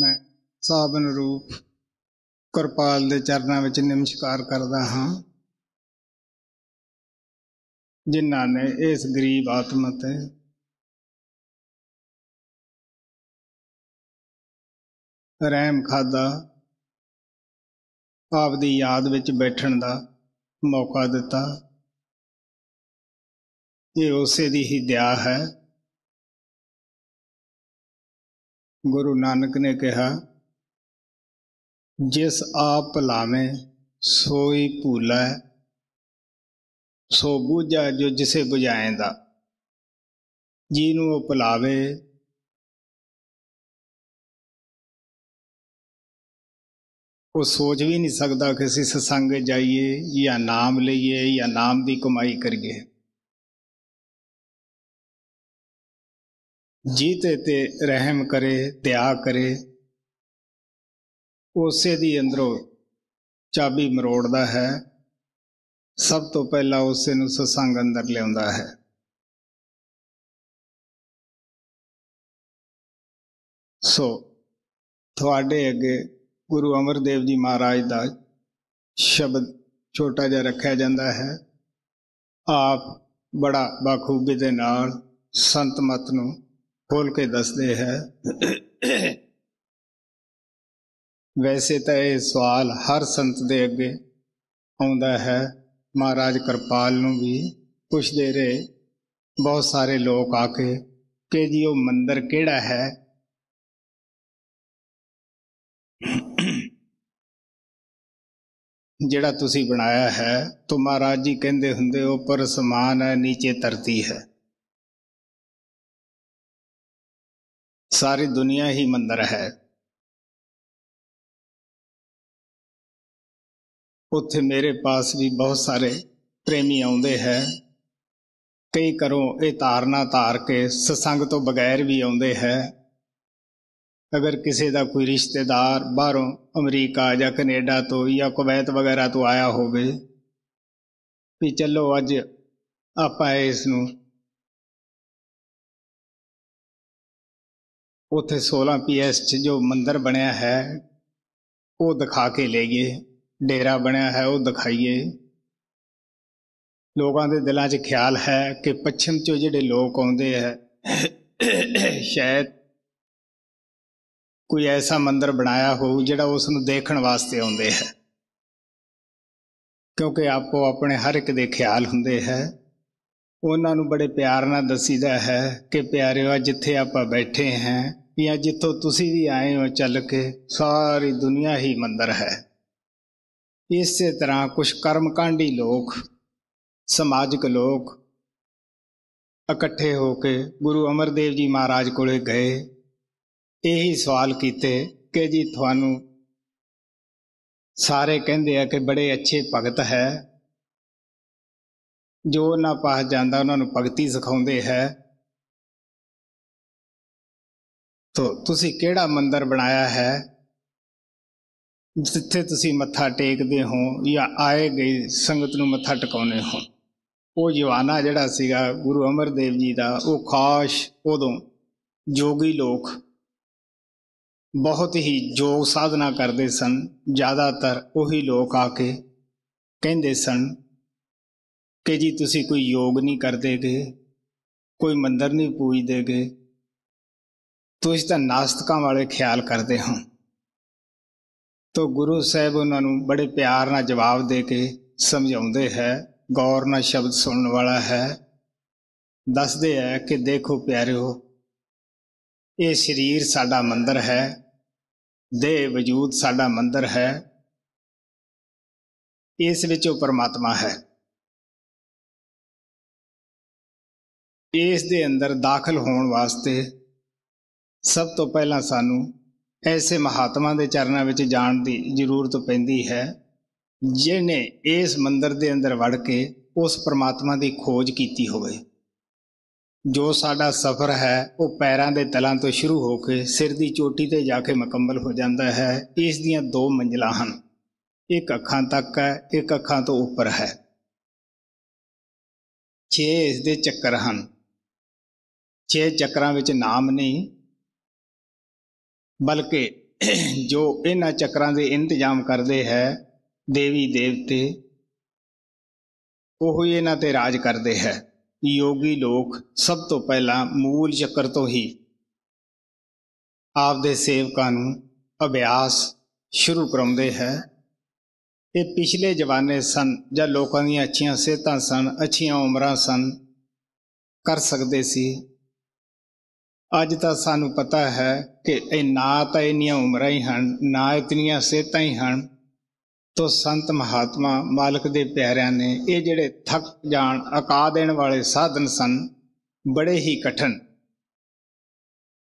ਮੈਂ ਸਾਬਨ ਰੂਪ ਕਿਰਪਾਲ ਦੇ ਚਰਨਾਂ ਵਿੱਚ ਨਮਸਕਾਰ ਕਰਦਾ ਹਾਂ ਜਿਨ੍ਹਾਂ ਨੇ ਇਸ ਗਰੀਬ ਆਤਮਾ ਤੇ ਰਹਿਮ ਖਾਦਾ ਆਪ ਦੀ ਯਾਦ ਵਿੱਚ ਬੈਠਣ ਦਾ ਮੌਕਾ ਦਿੱਤਾ ਇਹ ਉਸੇ ਦੀ ਹੀ ਦਇਆ ਹੈ ਗੁਰੂ ਨਾਨਕ ਨੇ ਕਿਹਾ ਜਿਸ ਆਪ ਲਾਵੇਂ ਸੋਈ ਭੂਲਾ ਸੋ ਬੁਝਾ ਜੋ ਜਿਸੇ ਜੀ ਨੂੰ ਉਹ ਭਲਾਵੇ ਉਹ ਸੋਚ ਵੀ ਨਹੀਂ ਸਕਦਾ ਕਿ ਅਸੀਂ ਸਤਸੰਗ ਜਾਈਏ ਜਾਂ ਨਾਮ ਲਈਏ ਜਾਂ ਨਾਮ ਦੀ ਕਮਾਈ ਕਰੀਏ ਜੀਤੇ ਤੇ ਰਹਿਮ ਕਰੇ ਦਇਆ ਕਰੇ ਉਸੇ ਦੀ ਅੰਦਰੋਂ ਚਾਬੀ ਮਰੋੜਦਾ ਹੈ ਸਭ ਤੋਂ ਪਹਿਲਾਂ ਉਸੇ ਨੂੰ ਸਸੰਗ ਅੰਦਰ ਲਿਆਉਂਦਾ ਹੈ ਸੋ ਤੁਹਾਡੇ ਅੱਗੇ ਗੁਰੂ ਅਮਰਦੇਵ ਜੀ ਮਹਾਰਾਜ ਦਾ ਸ਼ਬਦ ਛੋਟਾ ਜਿਹਾ ਰੱਖਿਆ ਜਾਂਦਾ ਹੈ ਆਪ ਬੜਾ ਬਾਖੂਬੀ ਦੇ ਨਾਲ ਸੰਤ ਮਤ ਨੂੰ ਖੋਲ ਕੇ ਦੱਸਦੇ ਹੈ ਵੈਸੇ ਤਾਂ ਇਹ ਸਵਾਲ ਹਰ ਸੰਤ ਦੇ ਅੱਗੇ ਆਉਂਦਾ ਹੈ ਮਹਾਰਾਜ ਕਿਰਪਾਲ ਨੂੰ ਵੀ ਪੁੱਛਦੇ ਰਹੇ ਬਹੁਤ ਸਾਰੇ ਲੋਕ ਆ ਕੇ ਕਿ ਜੀ ਉਹ ਮੰਦਰ ਕਿਹੜਾ ਹੈ ਜਿਹੜਾ ਤੁਸੀਂ ਬਣਾਇਆ ਹੈ ਤੋ ਮਹਾਰਾਜ ਜੀ ਕਹਿੰਦੇ ਹੁੰਦੇ ਉੱਪਰ ਸਮਾਨ ਹੈ ਨੀਚੇ ਧਰਤੀ ਹੈ ਸਾਰੀ ਦੁਨੀਆ ਹੀ ਮੰਦਰ ਹੈ ਉੱਥੇ ਮੇਰੇ ਪਾਸ ਵੀ ਬਹੁਤ ਸਾਰੇ ਪ੍ਰੇਮੀ ਆਉਂਦੇ ਹੈ ਕਈ ਕਰੋ ਇਹ ਧਾਰਨਾ ਧਾਰ ਕੇ ਸਸੰਗ ਤੋਂ ਬਗੈਰ ਵੀ ਆਉਂਦੇ ਹੈ ਅਗਰ ਕਿਸੇ ਦਾ ਕੋਈ ਰਿਸ਼ਤੇਦਾਰ ਬਾਹਰੋਂ ਅਮਰੀਕਾ ਜਾਂ ਕੈਨੇਡਾ ਤੋਂ ਜਾਂ ਕੁਵੈਤ ਵਗੈਰਾ ਤੋਂ ਆਇਆ ਹੋਵੇ ਵੀ ਚੱਲੋ ਅੱਜ ਆਪਾਂ ਇਸ ਨੂੰ ਉੱਥੇ 16 ਪੀਐਸ 'ਚ ਜੋ ਮੰਦਿਰ ਬਣਿਆ ਹੈ ਉਹ ਦਿਖਾ ਕੇ ਲੈ ਗਏ ਡੇਰਾ ਬਣਿਆ ਹੈ ਉਹ ਦਿਖਾਈਏ ਲੋਕਾਂ ਦੇ ਦਿਲਾਂ 'ਚ ਖਿਆਲ ਹੈ ਕਿ ਪੱਛਮ 'ਚੋਂ ਜਿਹੜੇ ਲੋਕ ਆਉਂਦੇ ਹੈ ਸ਼ਾਇਦ ਕੋਈ ਐਸਾ ਮੰਦਿਰ ਬਣਾਇਆ ਹੋਊ ਜਿਹੜਾ ਉਸ ਨੂੰ ਦੇਖਣ ਵਾਸਤੇ ਆਉਂਦੇ ਹੈ ਕਿਉਂਕਿ ਆਪੋ ਆਪਣੇ ਹਰ ਇੱਕ ਦੇ ਖਿਆਲ ਹੁੰਦੇ ਹੈ ਉਹਨਾਂ ਨੂੰ ਬੜੇ ਪਿਆਰ ਨਾਲ ਦੱਸੀਦਾ ਹੈ ਕਿ ਪਿਆਰਿਓ ਜਿੱਥੇ ਆਪਾਂ ਬੈਠੇ ਹਾਂ ਜਾਂ ਜਿੱਥੋਂ ਤੁਸੀਂ ਵੀ ਆਏ ਹੋ ਚੱਲ ਕੇ ਸਾਰੀ ਦੁਨੀਆ ਹੀ ਮੰਦਰ ਹੈ ਇਸੇ ਤਰ੍ਹਾਂ ਕੁਝ ਕਰਮਕਾਂਡੀ ਲੋਕ ਸਮਾਜਿਕ ਲੋਕ ਇਕੱਠੇ ਹੋ ਕੇ ਗੁਰੂ ਅਮਰਦੇਵ ਜੀ ਮਹਾਰਾਜ ਕੋਲੇ ਗਏ ਇਹੀ ਸਵਾਲ ਕੀਤੇ ਕਿ ਜੀ ਤੁਹਾਨੂੰ ਸਾਰੇ ਕਹਿੰਦੇ ਆ ਕਿ ਬੜੇ ਅੱਛੇ ਭਗਤ ਹੈ ਜੋ ਨਾ ਪਾਸ ਜਾਂਦਾ ਉਹਨਾਂ ਨੂੰ ਭਗਤੀ ਸਿਖਾਉਂਦੇ ਹੈ ਤੋ ਤੁਸੀਂ ਕਿਹੜਾ ਮੰਦਰ ਬਣਾਇਆ ਹੈ ਜਿੱਥੇ ਤੁਸੀਂ ਮੱਥਾ ਟੇਕਦੇ ਹੋ ਜਾਂ ਆਏ ਗਏ ਸੰਗਤ ਨੂੰ ਮੱਥਾ ਟਿਕਾਉਨੇ ਹੋ ਉਹ ਜਵਾਨਾ ਜਿਹੜਾ ਸੀਗਾ ਗੁਰੂ ਅਮਰਦੇਵ ਜੀ ਦਾ ਉਹ ਖਾਸ ਉਦੋਂ ਜੋਗੀ ਲੋਕ ਬਹੁਤ ਹੀ ਜੋਗ ਸਾਧਨਾ ਕਰਦੇ ਸਨ ਜ਼ਿਆਦਾਤਰ ਉਹੀ ਲੋਕ ਆ ਕੇ ਕਹਿੰਦੇ ਸਨ ਕਿ ਜੀ ਤੁਸੀਂ ਕੋਈ ਯੋਗ ਨਹੀਂ ਕਰਦੇਗੇ ਕੋਈ ਮੰਦਰ ਨਹੀਂ ਪੂਜਦੇਗੇ ਤੁਸੀਂ ਇਸ ਦਾ ਨਾਸਤਕਾਂ ਵਾਲੇ ਖਿਆਲ ਕਰਦੇ ਹੋ ਤੋ ਗੁਰੂ ਸਾਹਿਬ ਉਹਨਾਂ ਨੂੰ ਬੜੇ ਪਿਆਰ ਨਾਲ ਜਵਾਬ ਦੇ ਕੇ ਸਮਝਾਉਂਦੇ ਹੈ ਗੌਰ ਨਾਲ ਸ਼ਬਦ ਸੁਣਨ ਵਾਲਾ ਹੈ ਦੱਸਦੇ ਹੈ ਕਿ ਦੇਖੋ ਪਿਆਰਿਓ ਇਹ ਸਰੀਰ ਸਾਡਾ ਮੰਦਰ ਹੈ ਦੇਹ ਵਜੂਦ ਸਾਡਾ ਮੰਦਰ ਹੈ ਇਸ ਵਿੱਚ ਉਹ ਪਰਮਾਤਮਾ ਹੈ ਇਸ ਦੇ ਅੰਦਰ ਦਾਖਲ ਹੋਣ ਵਾਸਤੇ ਸਭ ਤੋਂ ਪਹਿਲਾਂ ਸਾਨੂੰ ਐਸੇ ਮਹਾਤਮਾ ਦੇ ਚਰਨਾਂ ਵਿੱਚ ਜਾਣ ਦੀ ਜ਼ਰੂਰਤ ਪੈਂਦੀ ਹੈ ਜਿਨੇ ਇਸ ਮੰਦਰ ਦੇ ਅੰਦਰ ਵੜ ਕੇ ਉਸ ਪ੍ਰਮਾਤਮਾ ਦੀ ਖੋਜ ਕੀਤੀ ਹੋਵੇ ਜੋ ਸਾਡਾ ਸਫ਼ਰ ਹੈ ਉਹ ਪੈਰਾਂ ਦੇ ਤਲਾਂ ਤੋਂ ਸ਼ੁਰੂ ਹੋ ਕੇ ਸਿਰ ਦੀ ਚੋਟੀ ਤੇ ਜਾ ਕੇ ਮੁਕੰਮਲ ਹੋ ਜਾਂਦਾ ਹੈ ਇਸ ਦੀਆਂ ਦੋ ਮੰਜ਼ਲਾਂ ਹਨ ਇੱਕ ਅੱਖਾਂ ਤੱਕ ਹੈ ਇੱਕ ਅੱਖਾਂ ਤੋਂ ਉੱਪਰ ਹੈ 6 ਇਸ ਦੇ ਚੱਕਰ ਹਨ 6 ਚੱਕਰਾਂ ਵਿੱਚ ਨਾਮ ਨਹੀਂ ਬਲਕਿ ਜੋ ਇਹਨਾਂ ਚੱਕਰਾਂ ਦੇ ਇੰਤਜ਼ਾਮ ਕਰਦੇ ਹੈ ਦੇਵੀ ਦੇਵਤੇ ਉਹ ਹੀ ਇਹਨਾਂ ਤੇ ਰਾਜ ਕਰਦੇ ਹੈ ਯੋਗੀ ਲੋਕ ਸਭ ਤੋਂ ਪਹਿਲਾਂ ਮੂਲ ਚੱਕਰ ਤੋਂ ਹੀ ਆਪਦੇ ਸੇਵਕਾਂ ਨੂੰ ਅਭਿਆਸ ਸ਼ੁਰੂ ਕਰਾਉਂਦੇ ਹੈ ਇਹ ਪਿਛਲੇ ਜਵਾਨੇ ਸਨ ਜਾਂ ਲੋਕਾਂ ਦੀਆਂ ਅੱਛੀਆਂ ਸਿਹਤਾਂ ਸਨ ਅੱਛੀਆਂ ਉਮਰਾਂ ਸਨ ਕਰ ਸਕਦੇ ਸੀ ਅੱਜ ਤਾਂ ਸਾਨੂੰ ਪਤਾ ਹੈ ਕਿ ਇਹ ਨਾ ਤਾਂ ਇੰਨੀਆਂ ਉਮਰਾਂ ਹੀ ਹਨ ਨਾ ਇਤਨੀਆਂ ਸਿਹਤਾਂ ਹੀ ਹਨ ਤੋ ਸੰਤ ਮਹਾਤਮਾ ਮਾਲਕ ਦੇ ਪਿਆਰਿਆਂ ਨੇ ਇਹ ਜਿਹੜੇ ਥੱਕ ਜਾਣ ਅਕਾ ਦੇਣ ਵਾਲੇ ਸਾਧਨ ਸਨ ਬੜੇ ਹੀ ਕਠਨ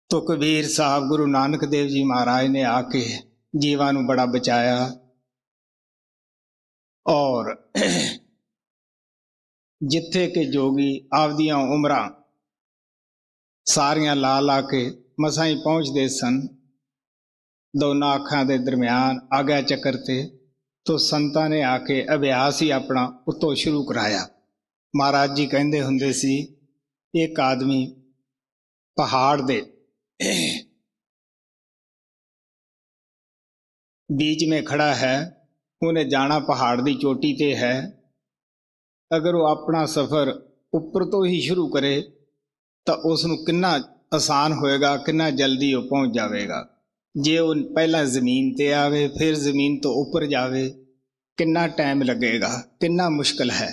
ਤੋ ਕਬੀਰ ਸਾਹਿਬ ਗੁਰੂ ਨਾਨਕ ਦੇਵ ਜੀ ਮਹਾਰਾਜ ਨੇ ਆ ਕੇ ਜੀਵਾਂ ਨੂੰ ਬੜਾ ਬਚਾਇਆ ਔਰ ਜਿੱਥੇ ਕਿ ਜੋਗੀ ਆਪਦੀਆਂ ਉਮਰਾਂ ਸਾਰੀਆਂ ਲਾ ਲਾ ਕੇ ਮਸਾਈ ਪਹੁੰਚਦੇ ਸਨ ਦੋਨਾਂ ਅੱਖਾਂ ਦੇ ਦਰਮਿਆਨ ਆਗਾ ਚੱਕਰ ਤੇ ਤੋ ਸੰਤਾਂ ਨੇ ਆ ਕੇ ਅਭਿਆਸ ਹੀ ਆਪਣਾ ਉਤੋਂ ਸ਼ੁਰੂ ਕਰਾਇਆ ਮਹਾਰਾਜ ਜੀ ਕਹਿੰਦੇ ਹੁੰਦੇ ਸੀ ਇੱਕ ਆਦਮੀ ਪਹਾੜ ਦੇ ਬੀਚ ਮੇ ਖੜਾ ਹੈ ਉਹਨੇ ਜਾਣਾ ਪਹਾੜ ਦੀ ਚੋਟੀ ਤੇ ਹੈ ਅਗਰ ਉਹ ਆਪਣਾ ਸਫ਼ਰ ਉੱਪਰ ਤੋਂ ਹੀ ਸ਼ੁਰੂ ਕਰੇ ਤਾਂ ਉਸ ਨੂੰ ਕਿੰਨਾ ਆਸਾਨ ਹੋਏਗਾ ਕਿੰਨਾ ਜਲਦੀ ਉਹ ਪਹੁੰਚ ਜਾਵੇਗਾ ਜੇ ਉਹ ਪਹਿਲਾਂ ਜ਼ਮੀਨ ਤੇ ਆਵੇ ਫਿਰ ਜ਼ਮੀਨ ਤੋਂ ਉੱਪਰ ਜਾਵੇ ਕਿੰਨਾ ਟਾਈਮ ਲੱਗੇਗਾ ਕਿੰਨਾ ਮੁਸ਼ਕਲ ਹੈ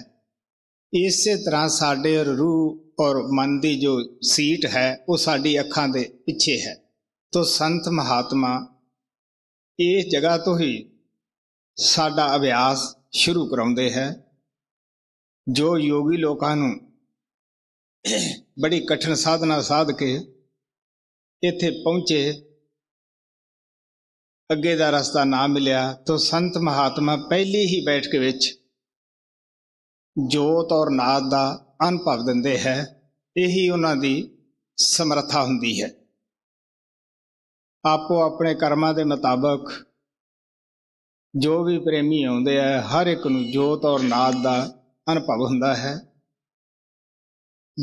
ਇਸੇ ਤਰ੍ਹਾਂ ਸਾਡੇ ਰੂਹ ਔਰ ਮਨ ਦੀ ਜੋ ਸੀਟ ਹੈ ਉਹ ਸਾਡੀ ਅੱਖਾਂ ਦੇ ਪਿੱਛੇ ਹੈ ਤੋ ਸੰਤ ਮਹਾਤਮਾ ਇਸ ਜਗ੍ਹਾ ਤੋਂ ਹੀ ਸਾਡਾ ਅਭਿਆਸ ਸ਼ੁਰੂ ਕਰਾਉਂਦੇ ਹੈ ਜੋ ਯੋਗੀ ਲੋਕਾਂ ਨੂੰ ਬੜੀ ਕਠਿਨ ਸਾਧਨਾ ਸਾਧ ਕੇ ਇੱਥੇ ਪਹੁੰਚੇ ਅੱਗੇ ਦਾ ਰਸਤਾ ਨਾ ਮਿਲਿਆ ਤਾਂ ਸੰਤ ਮਹਾਤਮਾ ਪਹਿਲੀ ਹੀ ਬੈਠਕ ਵਿੱਚ ਜੋਤ ਔਰ ਨਾਦ ਦਾ ਅਨੁਭਵ ਦਿੰਦੇ ਹੈ ਇਹੀ ਉਹਨਾਂ ਦੀ ਸਮਰੱਥਾ ਹੁੰਦੀ ਹੈ ਆਪੋ ਆਪਣੇ ਕਰਮਾਂ ਦੇ ਮੁਤਾਬਕ ਜੋ ਵੀ ਪ੍ਰੇਮੀ ਆਉਂਦੇ ਆ ਹਰ ਇੱਕ ਨੂੰ ਜੋਤ ਔਰ ਨਾਦ ਦਾ ਅਨੁਭਵ ਹੁੰਦਾ ਹੈ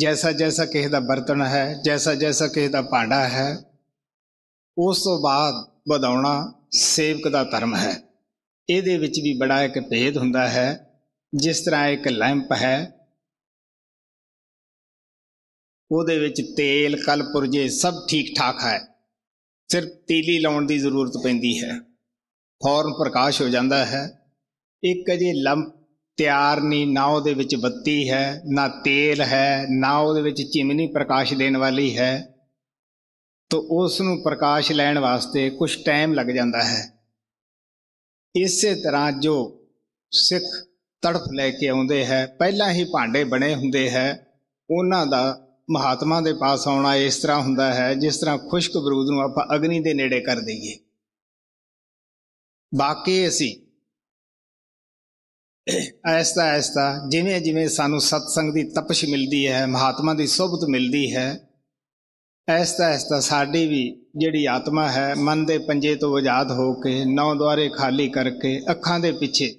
ਜੈਸਾ ਜੈਸਾ ਕਿਸੇ ਦਾ ਬਰਤਨ ਹੈ ਜੈਸਾ ਜੈਸਾ ਕਿਸੇ ਦਾ ਭਾਂਡਾ ਹੈ ਉਸ ਤੋਂ ਬਾਅਦ ਵਧਾਉਣਾ ਸੇਵਕ ਦਾ ਧਰਮ ਹੈ ਇਹਦੇ ਵਿੱਚ ਵੀ ਬੜਾ ਇੱਕ ਭੇਦ ਹੁੰਦਾ ਹੈ ਜਿਸ ਤਰ੍ਹਾਂ ਇੱਕ ਲੈਂਪ ਹੈ ਉਹਦੇ ਵਿੱਚ ਤੇਲ ਕਲਪੁਰਜੇ ਸਭ ਠੀਕ ਠਾਕ ਹੈ ਸਿਰਫ ਤੀਲੀ ਲਾਉਣ ਦੀ ਜ਼ਰੂਰਤ ਪੈਂਦੀ ਹੈ ਫੌਰਨ ਪ੍ਰਕਾਸ਼ ਹੋ ਜਾਂਦਾ ਹੈ ਇੱਕ ਅਜੇ ਲੰਪ ਤਿਆਰ ਨਹੀਂ ਨਾ ਉਹਦੇ ਵਿੱਚ ਬੱਤੀ ਹੈ ਨਾ ਤੇਲ ਹੈ ਨਾ ਉਹਦੇ ਵਿੱਚ ਚਿਮਨੀ ਪ੍ਰਕਾਸ਼ ਦੇਣ ਵਾਲੀ ਹੈ ਤਾਂ ਉਸ ਨੂੰ ਪ੍ਰਕਾਸ਼ ਲੈਣ ਵਾਸਤੇ ਕੁਝ ਟਾਈਮ ਲੱਗ ਜਾਂਦਾ ਹੈ ਇਸੇ ਤਰ੍ਹਾਂ ਜੋ ਸਿੱਖ ਤੜਫ ਲੈ ਕੇ ਆਉਂਦੇ ਹੈ ਪਹਿਲਾਂ ਹੀ ਭਾਂਡੇ ਬਣੇ ਹੁੰਦੇ ਹੈ ਉਹਨਾਂ ਦਾ ਮਹਾਤਮਾ ਦੇ ਪਾਸ ਆਉਣਾ ਇਸ ਤਰ੍ਹਾਂ ਹੁੰਦਾ ਹੈ ਜਿਸ ਤਰ੍ਹਾਂ ਖੁਸ਼ਕ ਬਰੂਦ ਨੂੰ ਆਪਾਂ ਅਗਨੀ ਦੇ ਨੇੜੇ ਕਰ ਦਈਏ ਬਾਕੀ ਅਸੀਂ ਐਸਾ ਐਸਾ ਜਿਵੇਂ ਜਿਵੇਂ ਸਾਨੂੰ ਸਤਸੰਗ ਦੀ ਤਪਸ਼ ਮਿਲਦੀ ਹੈ ਮਹਾਤਮਾ ਦੀ ਸੋਭਤ ਮਿਲਦੀ ਹੈ ਐਸਾ ਐਸਾ ਸਾਡੀ ਵੀ ਜਿਹੜੀ ਆਤਮਾ ਹੈ ਮਨ ਦੇ ਪੰਜੇ ਤੋਂ ਆਜ਼ਾਦ ਹੋ ਕੇ ਨੌ ਦੁਆਰੇ ਖਾਲੀ ਕਰਕੇ ਅੱਖਾਂ ਦੇ ਪਿੱਛੇ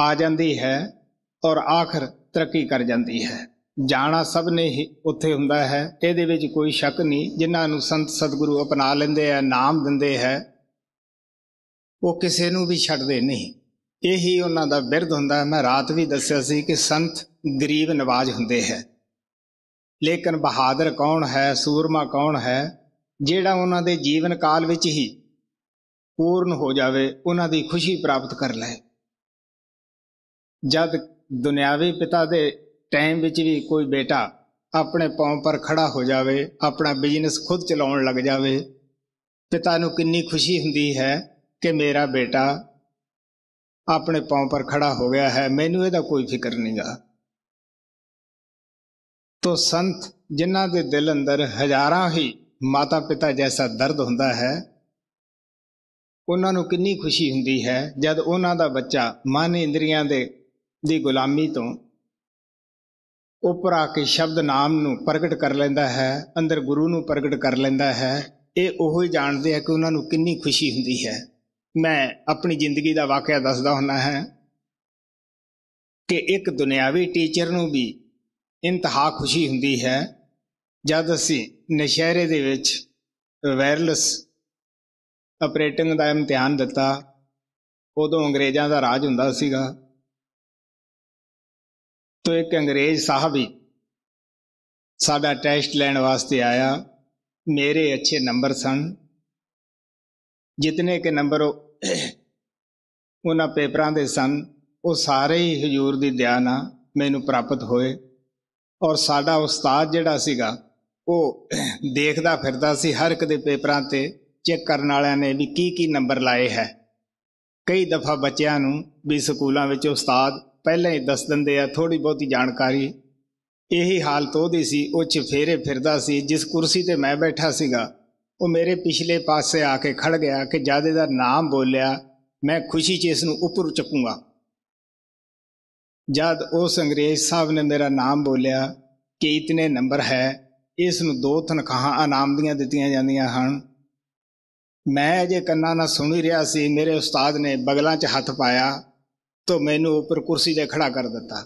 ਆ ਜਾਂਦੀ ਹੈ ਔਰ ਆਖਰ ਤਰੱਕੀ ਕਰ ਜਾਂਦੀ ਹੈ ਜਾਣਾ ਸਭ ਨੇ ਹੀ ਉੱਥੇ ਹੁੰਦਾ ਹੈ ਇਹਦੇ ਵਿੱਚ ਕੋਈ ਸ਼ੱਕ ਨਹੀਂ ਜਿਨ੍ਹਾਂ ਨੂੰ ਸੰਤ ਸਤਿਗੁਰੂ ਅਪਣਾ ਲੈਂਦੇ ਆ ਨਾਮ ਦਿੰਦੇ ਹੈ ਉਹ ਕਿਸੇ ਨੂੰ ਵੀ ਛੱਡਦੇ ਨਹੀਂ ਇਹੀ ਉਹਨਾਂ ਦਾ ਬਿਰਧ ਹੁੰਦਾ ਮੈਂ ਰਾਤ ਵੀ ਦੱਸਿਆ ਸੀ ਕਿ ਸੰਤ ਗਰੀਬ ਨਵਾਜ ਹੁੰਦੇ ਹੈ ਲੇਕਿਨ ਬਹਾਦਰ ਕੌਣ ਹੈ ਸੂਰਮਾ ਕੌਣ ਹੈ ਜਿਹੜਾ ਉਹਨਾਂ ਦੇ ਜੀਵਨ ਕਾਲ ਵਿੱਚ ਹੀ ਪੂਰਨ ਹੋ ਜਾਵੇ ਉਹਨਾਂ ਦੀ ਖੁਸ਼ੀ ਪ੍ਰਾਪਤ ਕਰ ਲੈ ਜਦ ਦੁਨਿਆਵੀ ਪਿਤਾ ਦੇ ਟਾਈਮ ਵਿੱਚ ਵੀ ਕੋਈ ਬੇਟਾ ਆਪਣੇ ਪਾਉਂ ਪਰ ਖੜਾ ਹੋ ਜਾਵੇ ਆਪਣਾ ਬਿਜ਼ਨਸ ਖੁਦ ਚਲਾਉਣ ਲੱਗ ਜਾਵੇ ਪਿਤਾ ਨੂੰ ਕਿੰਨੀ ਖੁਸ਼ੀ ਹੁੰਦੀ ਹੈ ਕਿ ਮੇਰਾ ਬੇਟਾ ਆਪਣੇ ਪਾਉਂ ਪਰ ਖੜਾ ਹੋ ਗਿਆ ਹੈ ਮੈਨੂੰ ਇਹਦਾ ਕੋਈ ਫਿਕਰ ਨਹੀਂਗਾ ਤੋ ਸੰਤ ਜਿਨ੍ਹਾਂ ਦੇ ਦਿਲ ਅੰਦਰ ਹਜ਼ਾਰਾਂ ਹੀ ਮਾਤਾ ਪਿਤਾ ਜੈਸਾ ਦਰਦ ਹੁੰਦਾ ਹੈ ਉਹਨਾਂ ਨੂੰ ਕਿੰਨੀ ਖੁਸ਼ੀ ਹੁੰਦੀ ਹੈ ਜਦ ਉਹਨਾਂ ਦਾ ਬੱਚਾ ਮਨ ਇੰਦਰੀਆਂ ਦੇ ਦੀ ਗੁਲਾਮੀ ਤੋਂ ਉੱਪਰ ਆ ਕੇ ਸ਼ਬਦ ਨਾਮ ਨੂੰ ਪ੍ਰਗਟ ਕਰ ਲੈਂਦਾ ਹੈ ਅੰਦਰ ਗੁਰੂ ਨੂੰ ਪ੍ਰਗਟ ਕਰ ਲੈਂਦਾ ਹੈ ਇਹ ਉਹ ਹੀ ਜਾਣਦੇ ਆ ਕਿ ਉਹਨਾਂ ਨੂੰ ਕਿੰਨੀ ਖੁਸ਼ੀ ਹੁੰਦੀ ਹੈ ਮੈਂ ਆਪਣੀ ਜ਼ਿੰਦਗੀ ਦਾ ਵਾਕਿਆ ਦੱਸਦਾ ਹੁੰਨਾ ਹੈ ਕਿ ਇੱਕ ਦੁਨਿਆਵੀ ਟੀਚਰ ਨੂੰ ਵੀ ਇੰਤਹਾ ਖੁਸ਼ੀ ਹੁੰਦੀ ਹੈ ਜਦ ਅਸੀਂ ਨਸ਼ਹਿਰੇ ਦੇ ਵਿੱਚ ਵਾਇਰਲੈਸ ਆਪਰੇਟਿੰਗ ਦਾ ਇਮਤਿਹਾਨ ਦਿੱਤਾ ਉਦੋਂ ਅੰਗਰੇਜ਼ਾਂ ਦਾ ਰਾਜ ਹੁੰਦਾ ਸੀਗਾ ਤੋਂ ਇੱਕ ਅੰਗਰੇਜ਼ ਸਾਹਿਬ ਹੀ ਸਾਡਾ ਟੈਸਟ ਲੈਣ ਵਾਸਤੇ ਆਇਆ ਮੇਰੇ ਅੱਛੇ ਨੰਬਰ ਸਨ ਜਿਤਨੇ ਕੇ ਨੰਬਰ ਉਹਨਾਂ ਪੇਪਰਾਂ ਦੇ ਸਨ ਉਹ ਸਾਰੇ ਹੀ ਹਜ਼ੂਰ ਦੀ ਦਇਆ ਨਾਲ ਮੈਨੂੰ ਪ੍ਰਾਪਤ ਹੋਏ ਔਰ ਸਾਡਾ ਉਸਤਾਦ ਜਿਹੜਾ ਸੀਗਾ ਉਹ ਦੇਖਦਾ ਫਿਰਦਾ ਸੀ ਹਰ ਇੱਕ ਦੇ ਪੇਪਰਾਂ ਤੇ ਚੈੱਕ ਕਰਨ ਵਾਲਿਆਂ ਨੇ ਵੀ ਕੀ ਕੀ ਨੰਬਰ ਲਾਏ ਹੈ ਕਈ ਦਫਾ ਬੱਚਿਆਂ ਨੂੰ ਵੀ ਸਕੂਲਾਂ ਵਿੱਚ ਉਸਤਾਦ ਪਹਿਲਾਂ ਹੀ ਦੱਸ ਦਿੰਦੇ ਆ ਥੋੜੀ ਬਹੁਤੀ ਜਾਣਕਾਰੀ ਇਹੀ ਹਾਲਤ ਉਹਦੀ ਸੀ ਉਹ ਚਫੇਰੇ ਫਿਰਦਾ ਸੀ ਜਿਸ ਕੁਰਸੀ ਤੇ ਮੈਂ ਬੈਠਾ ਸੀਗਾ ਉਹ ਮੇਰੇ ਪਿਛਲੇ ਪਾਸੇ ਆ ਕੇ ਖੜ ਗਿਆ ਕਿ ਜਾਦੇ ਦਾ ਨਾਮ ਬੋਲਿਆ ਮੈਂ ਖੁਸ਼ੀ 'ਚ ਇਸ ਨੂੰ ਉੱਪਰ ਚੱਕੂਗਾ ਜਦ ਉਸ ਅੰਗਰੇਜ਼ ਸਾਹਿਬ ਨੇ ਮੇਰਾ ਨਾਮ ਬੋਲਿਆ ਕਿ ਇਤਨੇ ਨੰਬਰ ਹੈ ਇਸ ਨੂੰ ਦੋ ਤਨਖਾਹਾਂ ਇਨਾਮ ਦੀਆਂ ਦਿੱਤੀਆਂ ਜਾਂਦੀਆਂ ਹਨ ਮੈਂ ਜੇ ਕੰਨਾਂ ਨਾਲ ਸੁਣ ਹੀ ਰਿਹਾ ਸੀ ਮੇਰੇ ਉਸਤਾਦ ਨੇ ਬਗਲਾਂ 'ਚ ਹੱਥ ਪਾਇਆ ਤੋਂ ਮੈਨੂੰ ਉੱਪਰ ਕੁਰਸੀ 'ਤੇ ਖੜਾ ਕਰ ਦਿੱਤਾ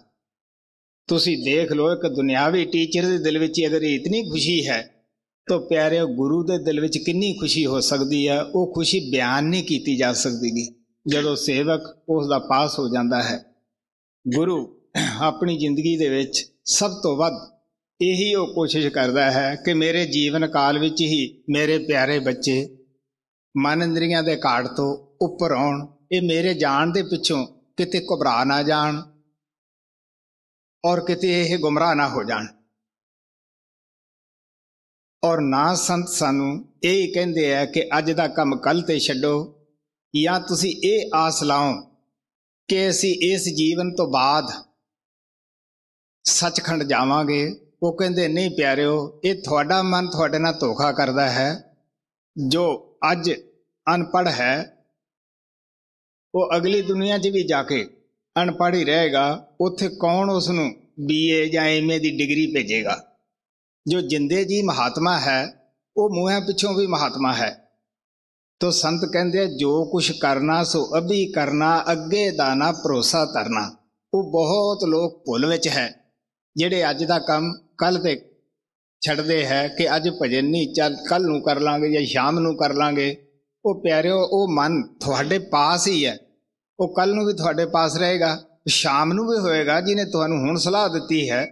ਤੁਸੀਂ ਦੇਖ ਲਓ ਇੱਕ ਦੁਨਿਆਵੀ ਟੀਚਰ ਦੇ ਦਿਲ ਵਿੱਚ ਅਗਰ ਇਤਨੀ ਖੁਸ਼ੀ ਹੈ ਤੋ ਪਿਆਰੇ ਗੁਰੂ ਦੇ ਦਿਲ ਵਿੱਚ ਕਿੰਨੀ ਖੁਸ਼ੀ ਹੋ ਸਕਦੀ ਹੈ ਉਹ ਖੁਸ਼ੀ ਬਿਆਨ ਨਹੀਂ ਕੀਤੀ ਜਾ ਸਕਦੀ ਜਦੋਂ ਸੇਵਕ ਉਸ ਦਾ ਪਾਸ ਹੋ ਜਾਂਦਾ ਹੈ ਗੁਰੂ ਆਪਣੀ ਜ਼ਿੰਦਗੀ ਦੇ ਵਿੱਚ ਸਭ ਤੋਂ ਵੱਧ ਇਹੀ ਉਹ ਕੋਸ਼ਿਸ਼ ਕਰਦਾ ਹੈ ਕਿ ਮੇਰੇ ਜੀਵਨ ਕਾਲ ਵਿੱਚ ਹੀ ਮੇਰੇ ਪਿਆਰੇ ਬੱਚੇ ਮਨ ਇੰਦਰੀਆਂ ਦੇ ਘਾੜ ਤੋਂ ਉੱਪਰ ਆਉਣ ਇਹ ਮੇਰੇ ਜਾਣ ਦੇ ਪਿੱਛੋਂ ਕਿਤੇ ਘਬਰਾ ਨਾ ਜਾਣ ਔਰ ਕਿਤੇ ਇਹ ਗੁੰਮਰਾ ਨਾ ਹੋ ਜਾਣ ਔਰ ਨਾ ਸੰਤ ਸਾਨੂੰ ਇਹ ਕਹਿੰਦੇ ਆ ਕਿ ਅੱਜ ਦਾ ਕੰਮ ਕੱਲ ਤੇ ਛੱਡੋ ਜਾਂ ਤੁਸੀਂ ਇਹ ਆਸ ਲਾਓ ਕਿ ਅਸੀਂ ਇਸ ਜੀਵਨ ਤੋਂ ਬਾਅਦ ਸੱਚਖੰਡ ਜਾਵਾਂਗੇ ਉਹ ਕਹਿੰਦੇ ਨਹੀਂ ਪਿਆਰਿਓ ਇਹ ਤੁਹਾਡਾ ਮਨ ਤੁਹਾਡੇ ਨਾਲ ਧੋਖਾ ਕਰਦਾ ਹੈ ਜੋ ਅੱਜ ਅਨਪੜ ਹੈ ਉਹ ਅਗਲੀ ਦੁਨੀਆ 'ਚ ਵੀ ਜਾ ਕੇ ਅਨਪੜ ਹੀ ਰਹੇਗਾ ਉੱਥੇ ਕੌਣ ਉਸ ਨੂੰ ਬੀਏ ਜਾਂ ਐਮਏ ਦੀ ਡਿਗਰੀ ਭੇਜੇਗਾ ਜੋ ਜਿੰਦੇ ਜੀ ਮਹਾਤਮਾ ਹੈ ਉਹ ਮੂਹਾਂ ਪਿੱਛੋਂ ਵੀ ਮਹਾਤਮਾ ਹੈ ਤੋ ਸੰਤ ਕਹਿੰਦੇ ਆ ਜੋ ਕੁਛ ਕਰਨਾ ਸੋ ਅਭੀ ਕਰਨਾ ਅੱਗੇ ਦਾ ਨਾ ਭਰੋਸਾ ਕਰਨਾ ਉਹ ਬਹੁਤ ਲੋਕ ਭੁੱਲ ਵਿੱਚ ਹੈ ਜਿਹੜੇ ਅੱਜ ਦਾ ਕੰਮ ਕੱਲ ਤੇ ਛੱਡਦੇ ਹੈ ਕਿ ਅੱਜ ਭਜਨ ਨਹੀਂ ਚੱਲ ਕੱਲ ਨੂੰ ਕਰ ਲਾਂਗੇ ਜਾਂ ਸ਼ਾਮ ਨੂੰ ਕਰ ਲਾਂਗੇ ਉਹ ਪਿਆਰਿਓ ਉਹ ਮਨ ਤੁਹਾਡੇ ਪਾਸ ਹੀ ਹੈ ਉਹ ਕੱਲ ਨੂੰ ਵੀ ਤੁਹਾਡੇ ਪਾਸ ਰਹੇਗਾ ਸ਼ਾਮ ਨੂੰ ਵੀ ਹੋਏਗਾ ਜਿਹਨੇ ਤੁਹਾਨੂੰ ਹੁਣ ਸਲਾਹ ਦਿੱਤੀ ਹੈ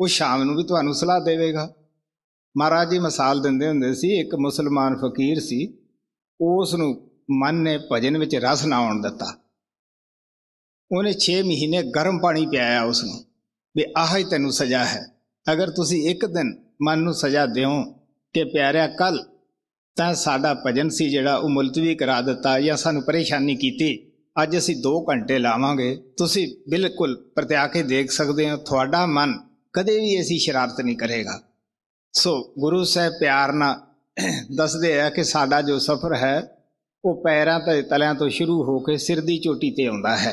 ਉਹ ਸ਼ਾਮ ਨੂੰ ਵੀ ਤੁਹਾਨੂੰ ਸਲਾਹ ਦੇਵੇਗਾ ਮਹਾਰਾਜ ਜੀ ਮਿਸਾਲ ਦਿੰਦੇ ਹੁੰਦੇ ਸੀ ਇੱਕ ਮੁਸਲਮਾਨ ਫਕੀਰ ਸੀ ਉਸ ਨੂੰ ਮਨ ਨੇ ਭਜਨ ਵਿੱਚ ਰਸ ਨਾ ਆਉਣ ਦਿੱਤਾ ਉਹਨੇ 6 ਮਹੀਨੇ ਗਰਮ ਪਾਣੀ ਪਿਆਇਆ ਉਸ ਨੂੰ ਵੀ ਆਹ ਹੀ ਤੈਨੂੰ ਸਜ਼ਾ ਹੈ ਅਗਰ ਤੁਸੀਂ ਇੱਕ ਦਿਨ ਮਨ ਨੂੰ ਸਜ਼ਾ ਦਿਓ ਕਿ ਪਿਆਰਿਆ ਕੱਲ ਤਾਂ ਸਾਡਾ ਭਜਨ ਸੀ ਜਿਹੜਾ ਉਹ ਮੁਲਤਵੀ ਕਰਾ ਦਿੱਤਾ ਜਾਂ ਸਾਨੂੰ ਪਰੇਸ਼ਾਨੀ ਕੀਤੀ ਅੱਜ ਅਸੀਂ 2 ਘੰਟੇ ਲਾਵਾਂਗੇ ਤੁਸੀਂ ਬਿਲਕੁਲ ਪ੍ਰਤਿਆਖੇ ਦੇਖ ਸਕਦੇ ਹੋ ਤੁਹਾਡਾ ਮਨ ਕਦੇ ਵੀ ਐਸੀ ਸ਼ਰਾਰਤ ਨਹੀਂ ਕਰੇਗਾ ਸੋ ਗੁਰੂ ਸਾਹਿਬ ਪਿਆਰ ਨਾਲ ਦੱਸਦੇ ਆ ਕਿ ਸਾਡਾ ਜੋ ਸਫ਼ਰ ਹੈ ਉਹ ਪੈਰਾਂ ਤੇ ਤਲਿਆਂ ਤੋਂ ਸ਼ੁਰੂ ਹੋ ਕੇ ਸਿਰ ਦੀ ਚੋਟੀ ਤੇ ਆਉਂਦਾ ਹੈ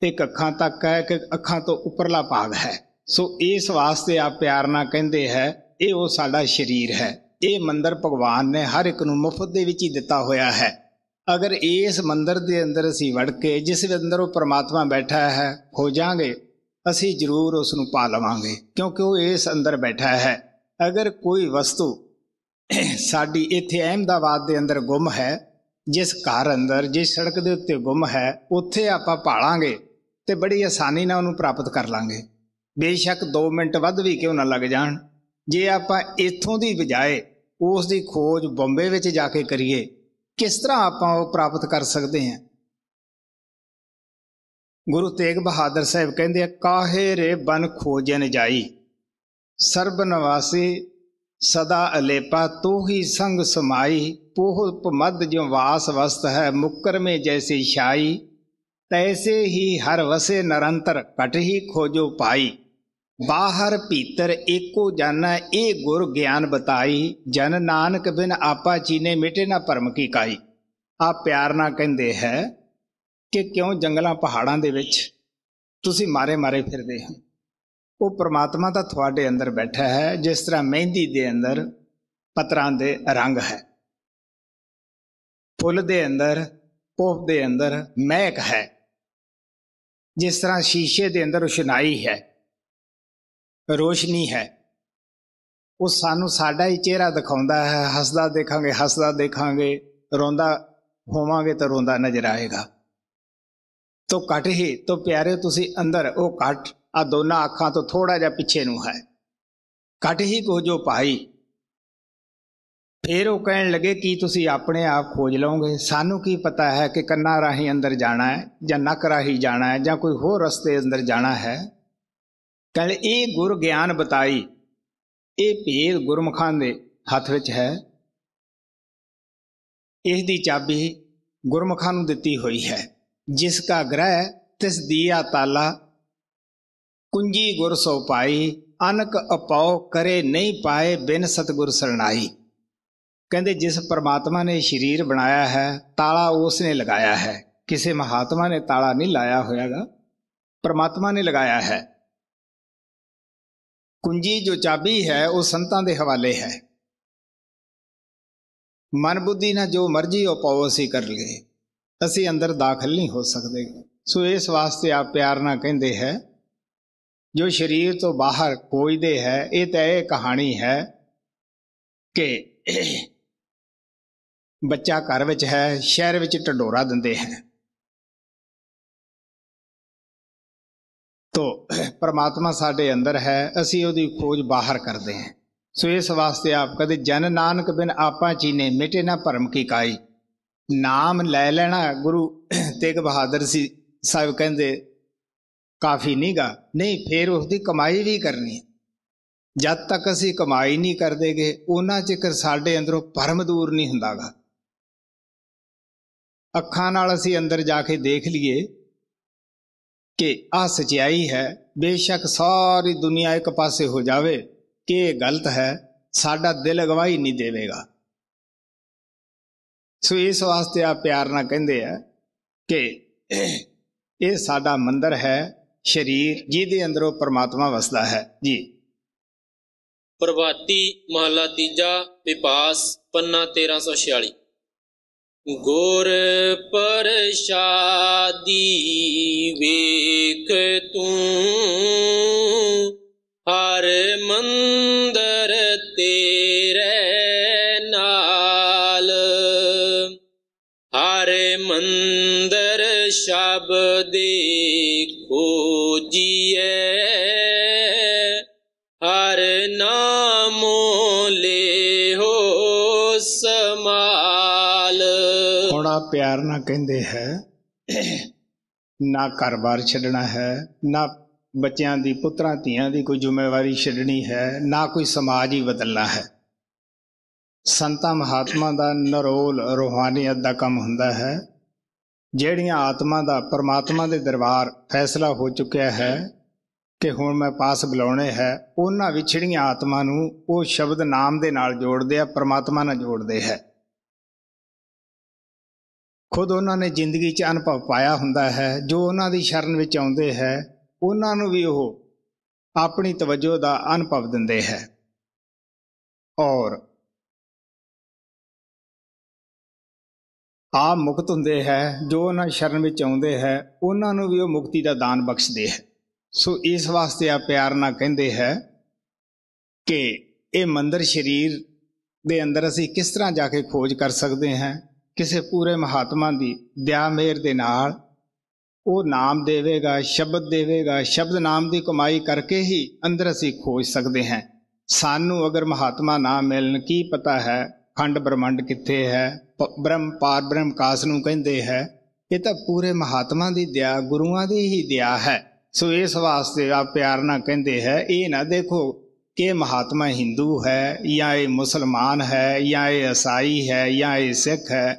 ਤੇ ਅੱਖਾਂ ਤੱਕ ਹੈ ਕਿ ਅੱਖਾਂ ਤੋਂ ਉੱਪਰਲਾ ਭਾਗ ਹੈ ਸੋ ਇਸ ਵਾਸਤੇ ਆ ਪਿਆਰ ਨਾਲ ਕਹਿੰਦੇ ਹੈ ਇਹ ਉਹ ਸਾਡਾ ਸਰੀਰ ਹੈ ਇਹ ਮੰਦਰ ਭਗਵਾਨ ਨੇ ਹਰ ਇੱਕ ਨੂੰ ਮੁਫਤ ਦੇ ਵਿੱਚ ਹੀ ਦਿੱਤਾ ਹੋਇਆ ਹੈ ਅਗਰ ਇਸ ਮੰਦਰ ਦੇ ਅੰਦਰ ਅਸੀਂ ਵੜ ਕੇ ਜਿਸ ਦੇ ਅੰਦਰ ਉਹ ਪ੍ਰਮਾਤਮਾ ਬੈਠਾ ਹੈ ਹੋ ਜਾਾਂਗੇ ਅਸੀਂ ਜ਼ਰੂਰ ਉਸ ਨੂੰ ਪਾ ਲਵਾਂਗੇ ਕਿਉਂਕਿ ਉਹ ਇਸ ਅੰਦਰ ਬੈਠਾ ਹੈ ਅਗਰ ਕੋਈ ਵਸਤੂ ਸਾਡੀ ਇੱਥੇ ਅਹਿਮਦਾਬਾਦ ਦੇ ਅੰਦਰ ਗੁੰਮ ਹੈ ਜਿਸ ਘਰ ਅੰਦਰ ਜਿਸ ਸੜਕ ਦੇ ਉੱਤੇ ਗੁੰਮ ਹੈ ਉੱਥੇ ਆਪਾਂ ਪਾਲਾਂਗੇ ਤੇ ਬੜੀ ਆਸਾਨੀ ਨਾਲ ਉਹਨੂੰ ਪ੍ਰਾਪਤ ਕਰ ਲਾਂਗੇ ਬੇਸ਼ੱਕ 2 ਮਿੰਟ ਵੱਧ ਵੀ ਕਿਉਂ ਨਾ ਲੱਗ ਜਾਣ ਜੇ ਆਪਾਂ ਇੱਥੋਂ ਦੀ ਬਜਾਏ ਉਸ ਦੀ ਖੋਜ ਬੰਬੇ ਵਿੱਚ ਜਾ ਕੇ ਕਰੀਏ ਕਿਸ ਤਰ੍ਹਾਂ ਆਪਾਂ ਉਹ ਪ੍ਰਾਪਤ ਕਰ ਸਕਦੇ ਹਾਂ ਗੁਰੂ ਤੇਗ ਬਹਾਦਰ ਸਾਹਿਬ ਕਹਿੰਦੇ ਆ ਕਾਹੇ ਰੇ ਬਨ ਖੋਜਨ ਜਾਈ ਸਰਬ ਨਿਵਾਸੀ ਸਦਾ ਅਲੇਪਾ ਤੂੰ ਹੀ ਸੰਗ ਸਮਾਈ ਪੋਹ ਪਮਦ ਜੋ ਵਾਸ ਵਸਤ ਹੈ ਮੁਕਰ ਮੇ ਜੈਸੀ ਛਾਈ ਤੈਸੇ ਹੀ ਹਰ ਵਸੇ ਨਿਰੰਤਰ ਕਟ ਹੀ ਖੋਜੋ ਪਾਈ ਬਾਹਰ ਭੀਤਰ ਏਕੋ ਜਾਨਾ ਇਹ ਗੁਰ ਗਿਆਨ ਬਤਾਈ ਜਨ ਨਾਨਕ ਬਿਨ ਆਪਾ ਚੀਨੇ ਮਿਟੇ ਨਾ ਪਰਮ ਕੀ ਕਾਈ ਆ ਪਿਆਰ ਨਾ ਕਹਿੰਦੇ ਹੈ ਕਿ ਕਿਉਂ ਜੰਗਲਾਂ ਪਹਾੜਾਂ ਦੇ ਵਿੱਚ ਤੁਸੀਂ ਮਾਰੇ-ਮਾਰੇ ਫਿਰਦੇ ਹੋ ਉਹ ਪ੍ਰਮਾਤਮਾ ਤਾਂ ਤੁਹਾਡੇ ਅੰਦਰ ਬੈਠਾ ਹੈ ਜਿਸ ਤਰ੍ਹਾਂ ਮਹਿੰਦੀ ਦੇ ਅੰਦਰ ਪਤਰਾਂ ਦੇ ਰੰਗ ਹੈ ਫੁੱਲ ਦੇ ਅੰਦਰ ਪੋਪ ਦੇ ਅੰਦਰ ਮਹਿਕ ਹੈ ਜਿਸ ਤਰ੍ਹਾਂ ਸ਼ੀਸ਼ੇ ਦੇ ਅੰਦਰ ਰੋਸ਼ਨਾਈ ਹੈ ਰੋਸ਼ਨੀ ਹੈ ਉਹ ਸਾਨੂੰ ਸਾਡਾ ਹੀ ਚਿਹਰਾ ਦਿਖਾਉਂਦਾ ਹੈ ਹੱਸਦਾ ਦੇਖਾਂਗੇ ਹੱਸਦਾ ਦੇਖਾਂਗੇ ਰੋਂਦਾ ਹੋਵਾਂਗੇ ਤਾਂ ਰੋਂਦਾ ਨਜ਼ਰ ਆਏਗਾ ਤੋਂ ਘਟ ਹੀ ਤੋਂ ਪਿਆਰੇ ਤੁਸੀਂ ਅੰਦਰ ਉਹ ਘਟ ਆ ਦੋਨਾਂ ਅੱਖਾਂ ਤੋਂ ਥੋੜਾ ਜਿਹਾ ਪਿੱਛੇ ਨੂੰ ਹੈ ਕਟ ਹੀ ਕੋ ਜੋ ਭਾਈ ਫੇਰ ਉਹ ਕਹਿਣ ਲੱਗੇ ਕਿ ਤੁਸੀਂ ਆਪਣੇ ਆਪ ਖੋਜ ਲਓਗੇ ਸਾਨੂੰ ਕੀ ਪਤਾ ਹੈ ਕਿ ਕੰਨਾਂ ਰਾਹੀਂ ਅੰਦਰ ਜਾਣਾ ਹੈ ਜਾਂ ਨੱਕ ਰਾਹੀਂ ਜਾਣਾ ਹੈ ਜਾਂ ਕੋਈ ਹੋਰ ਰਸਤੇ ਅੰਦਰ ਜਾਣਾ ਹੈ ਕਹਿੰ ਇਹ ਗੁਰ ਗਿਆਨ ਬਤਾਈ ਇਹ ਭੇਦ ਗੁਰਮਖਾਂ ਦੇ ਹੱਥ ਵਿੱਚ ਹੈ ਇਸ ਦੀ ਚਾਬੀ ਗੁਰਮਖਾਂ ਨੂੰ ਦਿੱਤੀ ਹੋਈ ਹੈ ਜਿਸ ਕਾ ਗ੍ਰਹਿ ਤਿਸ ਦੀਆ ਤਾਲਾ ਕੁੰਜੀ ਗੁਰ ਸੋ ਪਾਈ ਅਨਕ ਅਪਾਉ ਕਰੇ ਨਹੀਂ ਪਾਏ ਬਿਨ ਸਤਗੁਰ ਸਰਣਾਈ ਕਹਿੰਦੇ ਜਿਸ ਪਰਮਾਤਮਾ ਨੇ ਸਰੀਰ ਬਣਾਇਆ ਹੈ ਤਾਲਾ ਉਸ ਨੇ ਲਗਾਇਆ ਹੈ ਕਿਸੇ ਮਹਾਤਮਾ ਨੇ ਤਾਲਾ ਨਹੀਂ ਲਾਇਆ ਹੋਇਆਗਾ ਪਰਮਾਤਮਾ ਨੇ ਲਗਾਇਆ ਹੈ ਕੁੰਜੀ ਜੋ ਚਾਬੀ ਹੈ ਉਹ ਸੰਤਾਂ ਦੇ ਹਵਾਲੇ ਹੈ ਮਨ ਬੁੱਧੀ ਨਾਲ ਜੋ ਮਰਜ਼ੀ ਉਹ ਅਸੀਂ ਕਰ ਲਈਏ ਅਸੀਂ ਅੰਦਰ ਦਾਖਲ ਨਹੀਂ ਹੋ ਸਕਦੇ ਸੋ ਇਸ ਵਾਸਤੇ ਆ ਪਿਆਰ ਨਾਲ ਕਹਿੰਦੇ ਹੈ ਜੋ ਸਰੀਰ ਤੋਂ ਬਾਹਰ ਕੋਈਦੇ ਹੈ ਇਹ ਤਾਂ ਇਹ ਕਹਾਣੀ ਹੈ ਕਿ ਬੱਚਾ ਘਰ ਵਿੱਚ ਹੈ ਸ਼ਹਿਰ ਵਿੱਚ ਟਡੋਰਾ ਦਿੰਦੇ ਹੈ ਤੋ ਪਰਮਾਤਮਾ ਸਾਡੇ ਅੰਦਰ ਹੈ ਅਸੀਂ ਉਹਦੀ ਖੋਜ ਬਾਹਰ ਕਰਦੇ ਹਾਂ ਸੋ ਇਸ ਵਾਸਤੇ ਆਪ ਕਦੇ ਜਨ ਨਾਨਕ ਬਿਨ ਆਪਾਂ ਚੀਨੇ ਮਿਟੇ ਨਾ ਭਰਮ ਕੀ ਕਾਈ ਨਾਮ ਲੈ ਲੈਣਾ ਗੁਰੂ ਤੇਗ ਬਹਾਦਰ ਸੀ ਸਾਹਿਬ ਕਹਿੰਦੇ ਕਾਫੀ ਨਹੀਂਗਾ ਨਹੀਂ ਫੇਰ ਉਸ ਦੀ ਕਮਾਈ ਵੀ ਕਰਨੀ ਜਦ ਤੱਕ ਅਸੀਂ ਕਮਾਈ ਨਹੀਂ ਕਰਦੇਗੇ ਉਹਨਾਂ ਚਿਕਰ ਸਾਡੇ ਅੰਦਰੋਂ ਪਰਮ ਦੂਰ ਨਹੀਂ ਹੁੰਦਾਗਾ ਅੱਖਾਂ ਨਾਲ ਅਸੀਂ ਅੰਦਰ ਜਾ ਕੇ ਦੇਖ ਲਈਏ ਕਿ ਆ ਸਚਾਈ ਹੈ ਬੇਸ਼ੱਕ ਸਾਰੀ ਦੁਨੀਆ ਇੱਕ ਪਾਸੇ ਹੋ ਜਾਵੇ ਕਿ ਇਹ ਗਲਤ ਹੈ ਸਾਡਾ ਦਿਲ ਅਗਵਾਈ ਨਹੀਂ ਦੇਵੇਗਾ ਸੋ ਇਸ ਵਾਸਤੇ ਆ ਪਿਆਰ ਨਾਲ ਕਹਿੰਦੇ ਆ ਕਿ ਇਹ ਸਾਡਾ ਮੰਦਰ ਹੈ ਸਰੀਰ ਜਿਹਦੇ ਅੰਦਰੋਂ ਪਰਮਾਤਮਾ ਵਸਦਾ ਹੈ ਜੀ ਪ੍ਰਭਾਤੀ ਮਹਲਾ ਤੀਜਾ ਵਿਪਾਸ ਪੰਨਾ 1346 ਗੁਰ ਪਰਸ਼ਾਦੀ ਵੇਖ ਤੂੰ ਦੇ ਜੀਏ ਹਰ ਨਾਮ ਲੇਹੋ ਸਮਾਲ ਥੋੜਾ ਪਿਆਰ ਨਾ ਕਹਿੰਦੇ ਹੈ ਨਾ ਘਰ-ਬਾਰ ਛੱਡਣਾ ਹੈ ਨਾ ਬੱਚਿਆਂ ਦੀ ਪੁੱਤਰਾਂ ਧੀਆਂ ਦੀ ਕੋਈ ਜ਼ਿੰਮੇਵਾਰੀ ਛੱਡਣੀ ਹੈ ਨਾ ਕੋਈ ਸਮਾਜ ਹੀ ਬਦਲਣਾ ਹੈ ਸੰਤਾਂ ਮਹਾਤਮਾ ਦਾ ਨਰੋਲ ਰੋਹਾਨੀਅਤ ਦਾ ਕੰਮ ਹੁੰਦਾ ਹੈ ਜਿਹੜੀਆਂ ਆਤਮਾ ਦਾ ਪਰਮਾਤਮਾ ਦੇ ਦਰਬਾਰ ਫੈਸਲਾ ਹੋ ਚੁੱਕਿਆ ਹੈ ਕਿ ਹੁਣ ਮੈਂ ਪਾਸ ਬੁਲਾਉਣੇ ਹੈ ਉਹਨਾਂ ਵਿਛੜੀਆਂ ਆਤਮਾ ਨੂੰ ਉਹ ਸ਼ਬਦ ਨਾਮ ਦੇ ਨਾਲ ਜੋੜਦੇ ਆ ਪਰਮਾਤਮਾ ਨਾਲ ਜੋੜਦੇ ਹੈ ਖੁਦ ਉਹਨਾਂ ਨੇ ਜ਼ਿੰਦਗੀ 'ਚ ਅਨੁਭਵ ਪਾਇਆ ਹੁੰਦਾ ਹੈ ਜੋ ਉਹਨਾਂ ਦੀ ਸ਼ਰਨ ਵਿੱਚ ਆਉਂਦੇ ਹੈ ਉਹਨਾਂ ਨੂੰ ਵੀ ਉਹ ਆਪਣੀ ਤਵੱਜੋ ਦਾ ਅਨੁਭਵ ਦਿੰਦੇ ਹੈ ਔਰ ਆ ਮੁਕਤ ਹੁੰਦੇ ਹੈ ਜੋ ਉਹਨਾਂ ਸ਼ਰਨ ਵਿੱਚ ਆਉਂਦੇ ਹੈ ਉਹਨਾਂ ਨੂੰ ਵੀ ਉਹ ਮੁਕਤੀ ਦਾ ਦਾਨ ਬਖਸ਼ਦੇ ਹੈ ਸੋ ਇਸ ਵਾਸਤੇ ਆ ਪਿਆਰ ਨਾਲ ਕਹਿੰਦੇ ਹੈ ਕਿ ਇਹ ਮੰਦਰ ਸ਼ਰੀਰ ਦੇ ਅੰਦਰ ਅਸੀਂ ਕਿਸ ਤਰ੍ਹਾਂ ਜਾ ਕੇ ਖੋਜ ਕਰ ਸਕਦੇ ਹਾਂ ਕਿਸੇ ਪੂਰੇ ਮਹਾਤਮਾ ਦੀ ਦਇਆ ਮਿਹਰ ਦੇ ਨਾਲ ਉਹ ਨਾਮ ਦੇਵੇਗਾ ਸ਼ਬਦ ਦੇਵੇਗਾ ਸ਼ਬਦ ਨਾਮ ਦੀ ਕਮਾਈ ਕਰਕੇ ਹੀ ਅੰਦਰ ਅਸੀਂ ਖੋਜ ਸਕਦੇ ਹਾਂ ਸਾਨੂੰ ਅਗਰ ਮਹਾਤਮਾ ਨਾ ਮਿਲਣ ਕੀ ਪਤਾ ਹੈ ਖੰਡ ਬ੍ਰਹਮੰਡ ਕਿੱਥੇ ਹੈ ਬ੍ਰਹਮ ਪਾਰ ਬ੍ਰਹਮ ਕਾਸ ਨੂੰ ਕਹਿੰਦੇ ਹੈ ਇਹ ਤਾਂ ਪੂਰੇ ਮਹਾਤਮਾ ਦੀ ਦਇਆ ਗੁਰੂਆਂ ਦੀ ਹੀ ਦਇਆ ਹੈ ਸੋ ਇਸ ਵਾਸਤੇ ਆ ਪਿਆਰ ਨਾਲ ਕਹਿੰਦੇ ਹੈ ਇਹ ਨਾ ਦੇਖੋ ਕਿ ਮਹਾਤਮਾ ਹਿੰਦੂ ਹੈ ਜਾਂ ਇਹ ਮੁਸਲਮਾਨ ਹੈ ਜਾਂ ਇਹ ਈਸਾਈ ਹੈ ਜਾਂ ਇਹ ਸਿੱਖ ਹੈ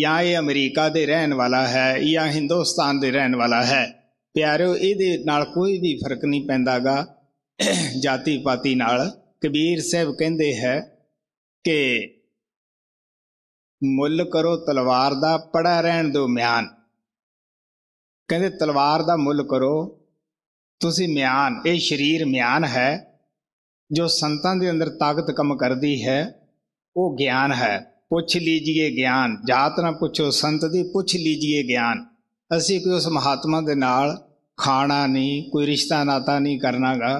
ਜਾਂ ਇਹ ਅਮਰੀਕਾ ਦੇ ਰਹਿਣ ਵਾਲਾ ਹੈ ਜਾਂ ਹਿੰਦੁਸਤਾਨ ਦੇ ਰਹਿਣ ਵਾਲਾ ਹੈ ਪਿਆਰਿਓ ਇਹਦੇ ਨਾਲ ਕੋਈ ਵੀ ਫਰਕ ਨਹੀਂ ਪੈਂਦਾਗਾ ਜਾਤੀ ਪਾਤੀ ਨਾਲ ਕਬੀਰ ਸਾਹਿਬ ਕਹਿੰਦੇ ਹੈ ਕਿ ਮੁੱਲ ਕਰੋ ਤਲਵਾਰ ਦਾ ਪੜਾ ਰਹਿਣ ਦਿਓ ਮਿਆਨ ਕਹਿੰਦੇ ਤਲਵਾਰ ਦਾ ਮੁੱਲ ਕਰੋ ਤੁਸੀਂ ਮਿਆਨ ਇਹ ਸਰੀਰ ਮਿਆਨ ਹੈ ਜੋ ਸੰਤਾਂ ਦੇ ਅੰਦਰ ਤਾਕਤ ਕੰਮ ਕਰਦੀ ਹੈ ਉਹ ਗਿਆਨ ਹੈ ਪੁੱਛ ਲੀਜੀਏ ਗਿਆਨ ਜਾਤ ਨਾ ਪੁੱਛੋ ਸੰਤ ਦੀ ਪੁੱਛ ਲੀਜੀਏ ਗਿਆਨ ਅਸੀਂ ਕੋਈ ਉਸ ਮਹਾਤਮਾ ਦੇ ਨਾਲ ਖਾਣਾ ਨਹੀਂ ਕੋਈ ਰਿਸ਼ਤਾ ਨਾਤਾ ਨਹੀਂ ਕਰਨਾਗਾ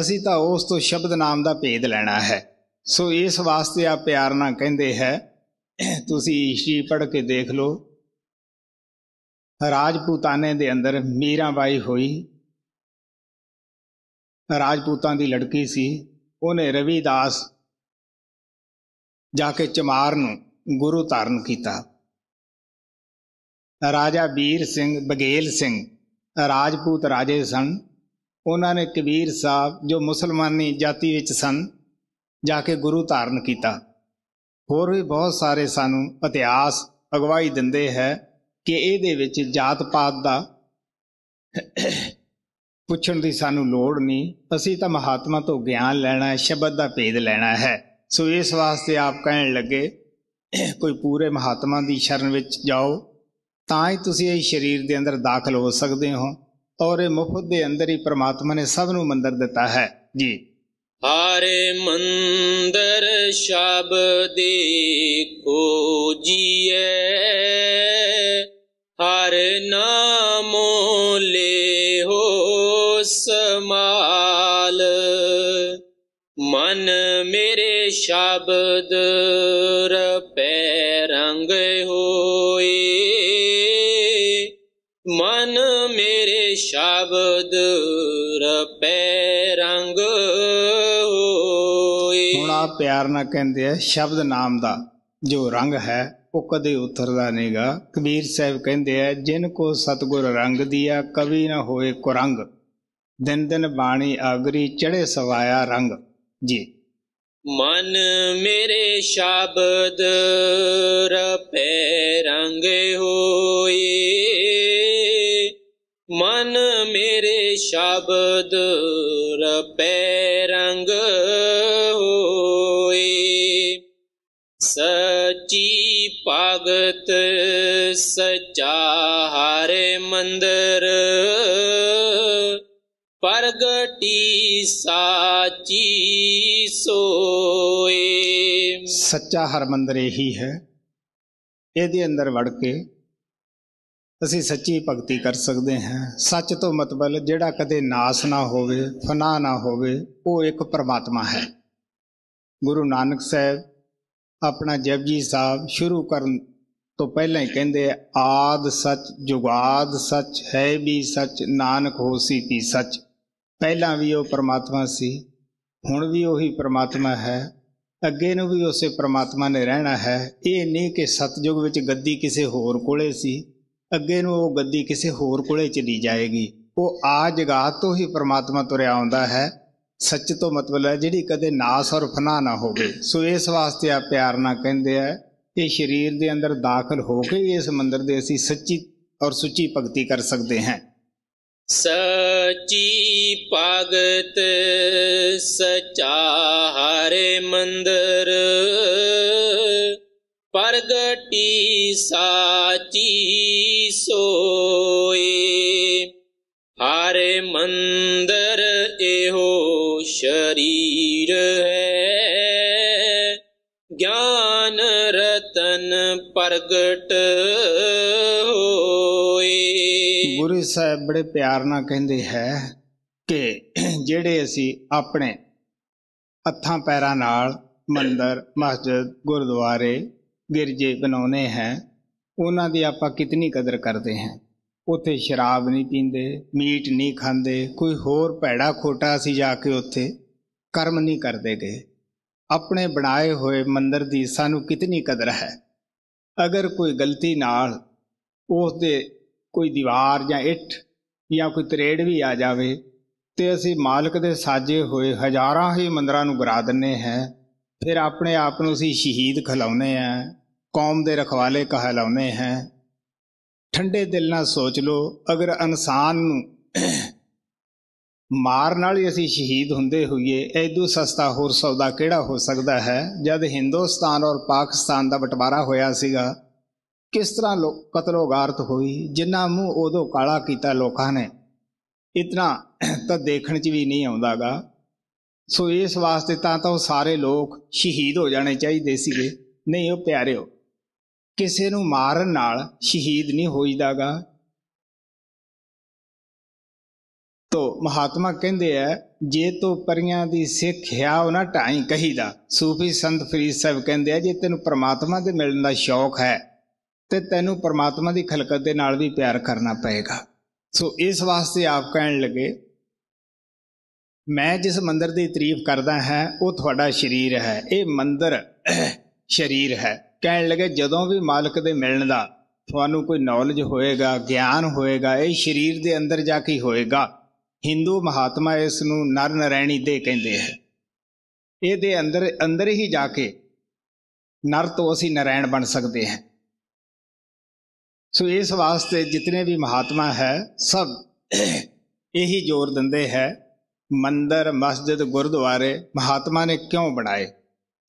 ਅਸੀਂ ਤਾਂ ਉਸ ਤੋਂ ਸ਼ਬਦ ਨਾਮ ਦਾ ਭੇਦ ਲੈਣਾ ਹੈ ਸੋ ਇਸ ਵਾਸਤੇ ਆ ਪਿਆਰ ਨਾਲ ਕਹਿੰਦੇ ਹੈ ਤੁਸੀਂ ਇਸ਼ੀ ਪੜ੍ਹ ਕੇ ਦੇਖ ਲਓ ਰਾਜਪੂਤਾਨੇ ਦੇ ਅੰਦਰ ਮੀਰਾਬਾਈ ਹੋਈ ਰਾਜਪੂਤਾਂ ਦੀ ਲੜਕੀ ਸੀ ਉਹਨੇ ਰਵੀਦਾਸ ਜਾ ਕੇ ਚਮਾਰ ਨੂੰ ਗੁਰੂ ਧਾਰਨ ਕੀਤਾ ਰਾਜਾ ਵੀਰ ਸਿੰਘ ਬਗੇਲ ਸਿੰਘ ਰਾਜਪੂਤ ਰਾਜੇ ਸਨ ਉਹਨਾਂ ਨੇ ਕਬੀਰ ਸਾਹਿਬ ਜੋ ਮੁਸਲਮਾਨੀ ਜਾਤੀ ਵਿੱਚ ਸਨ ਜਾ ਕੇ ਗੁਰੂ ਧਾਰਨ ਕੀਤਾ ਹੋਰ ਵੀ ਬਹੁਤ ਸਾਰੇ ਸਾਨੂੰ ਇਤਿਹਾਸ ਅਗਵਾਈ ਦਿੰਦੇ ਹੈ ਕਿ ਇਹਦੇ ਵਿੱਚ ਜਾਤ ਪਾਤ ਦਾ ਪੁੱਛਣ ਦੀ ਸਾਨੂੰ ਲੋੜ ਨਹੀਂ ਅਸੀਂ ਤਾਂ ਮਹਾਤਮਾ ਤੋਂ ਗਿਆਨ ਲੈਣਾ ਹੈ ਸ਼ਬਦ ਦਾ ਭੇਦ ਲੈਣਾ ਹੈ ਸੋ ਇਸ ਵਾਸਤੇ ਆਪ ਕਹਿਣ ਲੱਗੇ ਕੋਈ ਪੂਰੇ ਮਹਾਤਮਾ ਦੀ ਸ਼ਰਨ ਵਿੱਚ ਜਾਓ ਤਾਂ ਹੀ ਤੁਸੀਂ ਇਹ ਸਰੀਰ ਦੇ ਅੰਦਰ ਦਾਖਲ ਹੋ ਸਕਦੇ ਹੋ ਔਰ ਇਹ ਮੁਫਤ ਦੇ ਅੰਦਰ ਹੀ ਪ੍ਰਮਾਤਮਾ ਨੇ ਸਭ ਨੂੰ ਮੰਦਰ ਦਿੱਤਾ ਹੈ ਜੀ ਹਾਰੇ ਮੰਦਰ ਕੋ ਜੀਏ ਹਰ ਨਾਮੋ ਲੇ ਹੋ ਸਮਾਲ ਮਨ ਮੇਰੇ ਸ਼ਬਦ ਰਪੈ ਰੰਗ ਹੋਏ ਮਨ ਮੇਰੇ ਸ਼ਬਦ ਰਪੈ ਦਾ ਪਿਆਰ ਨਾ ਕਹਿੰਦੇ ਆ ਸ਼ਬਦ ਨਾਮ ਦਾ ਜੋ ਰੰਗ ਹੈ ਉਹ ਕਦੇ ਉਤਰਦਾ ਨਹੀਂਗਾ ਕਬੀਰ ਸਾਹਿਬ ਕਹਿੰਦੇ ਆ ਜਿਨ ਕੋ ਸਤਗੁਰ ਰੰਗ ਦਿਆ ਕਵੀ ਨਾ ਹੋਏ ਕੁਰੰਗ ਦਿਨ ਦਿਨ ਬਾਣੀ ਆਗਰੀ ਚੜੇ ਸਵਾਇਆ ਰੰਗ ਜੀ ਮਨ ਮੇਰੇ ਸ਼ਬਦ ਰਪੇ ਰੰਗ ਹੋਏ ਮਨ ਮੇਰੇ ਸ਼ਬਦ ਰਪੇ ਰੰਗ ਸੱਚੀ ਸਚੀ ਭਗਤ ਸਚਾ ਹਰੇ ਮੰਦਰ ਪ੍ਰਗਟੀ ਸਾਚੀ ਸੋਏ ਸੱਚਾ ਹਰ ਮੰਦਰ ਇਹੀ ਹੈ ਇਹਦੇ ਅੰਦਰ ਵੜ ਕੇ ਅਸੀਂ ਸੱਚੀ ਭਗਤੀ ਕਰ ਸਕਦੇ ਹਾਂ ਸੱਚ ਤੋਂ ਮਤਲਬ ਜਿਹੜਾ ਕਦੇ ਨਾਸ ਨਾ ਹੋਵੇ ਫਨਾ ਨਾ ਹੋਵੇ ਉਹ ਇੱਕ ਪਰਮਾਤਮਾ ਹੈ ਗੁਰੂ ਨਾਨਕ ਸਾਹਿਬ ਆਪਣਾ ਜਪਜੀ ਸਾਹਿਬ ਸ਼ੁਰੂ ਕਰਨ ਤੋਂ ਪਹਿਲਾਂ ਹੀ ਕਹਿੰਦੇ ਆਦ ਸੱਚ ਜੁਗਾਦ ਸੱਚ ਹੈ ਵੀ ਸੱਚ ਨਾਨਕ ਹੋਸੀ ਵੀ ਸੱਚ ਪਹਿਲਾਂ ਵੀ ਉਹ ਪ੍ਰਮਾਤਮਾ ਸੀ ਹੁਣ ਵੀ ਉਹੀ ਪ੍ਰਮਾਤਮਾ ਹੈ ਅੱਗੇ ਨੂੰ ਵੀ ਉਸੇ ਪ੍ਰਮਾਤਮਾ ਨੇ ਰਹਿਣਾ ਹੈ ਇਹ ਨਹੀਂ ਕਿ ਸਤਜੁਗ ਵਿੱਚ ਗੱਦੀ ਕਿਸੇ ਹੋਰ ਕੋਲੇ ਸੀ ਅੱਗੇ ਨੂੰ ਉਹ ਗੱਦੀ ਕਿਸੇ ਹੋਰ ਕੋਲੇ ਚਲੀ ਜਾਏਗੀ ਉਹ ਆ ਜਗਾਤ ਤੋਂ ਹੀ ਪ੍ਰਮਾਤਮਾ ਤੁਰਿਆ ਆਉਂਦਾ ਹੈ ਸੱਚ ਤੋਂ ਮਤਲਬ ਹੈ ਜਿਹੜੀ ਕਦੇ ਨਾਸ ਔਰ ਫਨਾ ਨਾ ਹੋਵੇ ਸੋ ਇਸ ਵਾਸਤੇ ਆ ਪਿਆਰ ਨਾ ਕਹਿੰਦੇ ਆ ਇਹ ਸਰੀਰ ਦੇ ਅੰਦਰ ਦਾਖਲ ਹੋ ਕੇ ਇਸ ਮੰਦਰ ਦੇ ਅਸੀਂ ਸੱਚੀ ਔਰ ਸੁੱਚੀ ਭਗਤੀ ਕਰ ਸਕਦੇ ਹਾਂ ਸੱਚੀ ਭਗਤ ਸਚਾ ਹਰੇ ਮੰਦਰ ਪਰਗਟੀ ਸਾਚੀ ਸੋਏ ਹਰੇ ਮੰਦਰ ਇਹੋ ਸ਼ਰੀਰ ਹੈ ਗਿਆਨ ਰਤਨ ਪ੍ਰਗਟ ਹੋਏ ਗੁਰੂ ਸਾਹਿਬ ਬੜੇ ਪਿਆਰ ਨਾਲ ਕਹਿੰਦੇ ਹੈ ਕਿ ਜਿਹੜੇ ਅਸੀਂ ਆਪਣੇ ਹੱਥਾਂ ਪੈਰਾਂ ਨਾਲ ਮੰਦਰ ਮਸਜਿਦ ਗੁਰਦੁਆਰੇ ਗਿਰਜੇ ਬਣਾਉਨੇ ਹੈ ਉਹਨਾਂ ਦੀ ਆਪਾਂ ਕਿਤਨੀ ਕਦਰ ਕਰਦੇ ਹਾਂ ਉੱਥੇ ਸ਼ਰਾਬ ਨਹੀਂ ਪੀਂਦੇ ਮੀਟ ਨਹੀਂ ਖਾਂਦੇ ਕੋਈ ਹੋਰ ਭੈੜਾ ਖੋਟਾ ਅਸੀਂ ਜਾ ਕੇ ਉੱਥੇ ਕਰਮ ਨਹੀਂ ਕਰਦੇ ਗਏ ਆਪਣੇ ਬਣਾਏ ਹੋਏ ਮੰਦਰ ਦੀ ਸਾਨੂੰ ਕਿਤਨੀ ਕਦਰ ਹੈ ਅਗਰ ਕੋਈ ਗਲਤੀ ਨਾਲ ਉਸ ਦੇ ਕੋਈ ਦੀਵਾਰ ਜਾਂ ਇੱਟ ਜਾਂ ਕੋਈ ਤਰੇੜ ਵੀ ਆ ਜਾਵੇ ਤੇ ਅਸੀਂ ਮਾਲਕ ਦੇ ਸਾਜੇ ਹੋਏ ਹਜ਼ਾਰਾਂ ਹੀ ਮੰਦਰਾਂ ਨੂੰ ਗਰਾ ਦਿੰਨੇ ਹੈ ਫਿਰ ਆਪਣੇ ਆਪ ਨੂੰ ਅਸੀਂ ਸ਼ਹੀਦ ਖਲਾਉਨੇ ਆ ਕੌਮ ਦੇ ਰਖਵਾਲੇ ਕਹਲਾਉਨੇ ਹੈ ਠੰਡੇ ਦਿਲ ਨਾਲ ਸੋਚ ਲਓ ਅਗਰ ਇਨਸਾਨ ਨੂੰ ਮਾਰ ਨਾਲ ਹੀ ਅਸੀਂ ਸ਼ਹੀਦ ਹੁੰਦੇ ਹੋਈਏ ਐਦੋਂ ਸਸਤਾ ਹੋਰ ਸੌਦਾ ਕਿਹੜਾ ਹੋ ਸਕਦਾ ਹੈ ਜਦ ਹਿੰਦੁਸਤਾਨ ਔਰ ਪਾਕਿਸਤਾਨ ਦਾ ਬਟਵਾਰਾ ਹੋਇਆ ਸੀਗਾ ਕਿਸ ਤਰ੍ਹਾਂ ਲੋਕ ਕਤਲੋਗਾਰਤ ਹੋਈ ਜਿੰਨਾ ਮੂੰਹ ਉਦੋਂ ਕਾਲਾ ਕੀਤਾ ਲੋਕਾਂ ਨੇ ਇਤਨਾ ਤਾਂ ਦੇਖਣ 'ਚ ਵੀ ਨਹੀਂ ਆਉਂਦਾਗਾ ਸੋ ਇਸ ਵਾਸਤੇ ਤਾਂ ਤਾਂ ਉਹ ਸਾਰੇ ਲੋਕ ਸ਼ਹੀਦ ਹੋ ਜਾਣੇ ਚਾਹੀਦੇ ਸੀਗੇ ਨਹੀਂ ਉਹ ਪਿਆਰਿਓ ਕਿਸੇ ਨੂੰ ਮਾਰਨ ਨਾਲ ਸ਼ਹੀਦ ਨਹੀਂ ਹੋਈਦਾਗਾ ਤੋ ਮਹਾਤਮਾ ਕਹਿੰਦੇ ਆ ਜੇ ਤੋ ਪਰੀਆਂ ਦੀ ਸਿੱਖ ਹਿਆ ਉਹ ਨਾ ਢਾਈ ਕਹੀਦਾ ਸੂਫੀ ਸੰਤ ਫਰੀਦ ਸਾਹਿਬ ਕਹਿੰਦੇ ਆ ਜੇ ਤੈਨੂੰ ਪ੍ਰਮਾਤਮਾ ਦੇ ਮਿਲਣ ਦਾ ਸ਼ੌਕ ਹੈ ਤੇ ਤੈਨੂੰ ਪ੍ਰਮਾਤਮਾ ਦੀ ਖਲਕਤ ਦੇ ਨਾਲ ਵੀ ਪਿਆਰ ਕਰਨਾ ਪਏਗਾ ਸੋ ਇਸ ਵਾਸਤੇ ਆਪ ਕਹਿਣ ਲੱਗੇ ਮੈਂ ਜਿਸ ਮੰਦਰ ਦੀ ਤਾਰੀਫ ਕਰਦਾ ਹਾਂ ਉਹ ਤੁਹਾਡਾ ਸਰੀਰ ਹੈ ਇਹ ਮੰਦਰ ਸਰੀਰ ਹੈ ਕਹਿਣ ਲੱਗੇ ਜਦੋਂ ਵੀ ਮਾਲਕ ਦੇ ਮਿਲਣ ਦਾ ਤੁਹਾਨੂੰ ਕੋਈ ਨੌਲੇਜ ਹੋਏਗਾ ਗਿਆਨ ਹੋਏਗਾ ਇਹ ਸਰੀਰ ਦੇ ਅੰਦਰ ਜਾ ਕੇ ਹੋਏਗਾ Hindu ਮਹਾਤਮਾ ਇਸ ਨੂੰ ਨਰ ਨਰੈਣੀ ਦੇ ਕਹਿੰਦੇ ਹੈ ਇਹਦੇ ਅੰਦਰ ਅੰਦਰ ਹੀ ਜਾ ਕੇ ਨਰ ਤੋਂ ਅਸੀਂ ਨਰੈਣ ਬਣ ਸਕਦੇ ਹਾਂ ਸੋ ਇਸ ਵਾਸਤੇ ਜਿਤਨੇ ਵੀ ਮਹਾਤਮਾ ਹੈ ਸਭ ਇਹੀ ਜ਼ੋਰ ਦਿੰਦੇ ਹੈ ਮੰਦਰ ਮਸਜਿਦ ਗੁਰਦੁਆਰੇ ਮਹਾਤਮਾ ਨੇ ਕਿਉਂ ਬਣਾਏ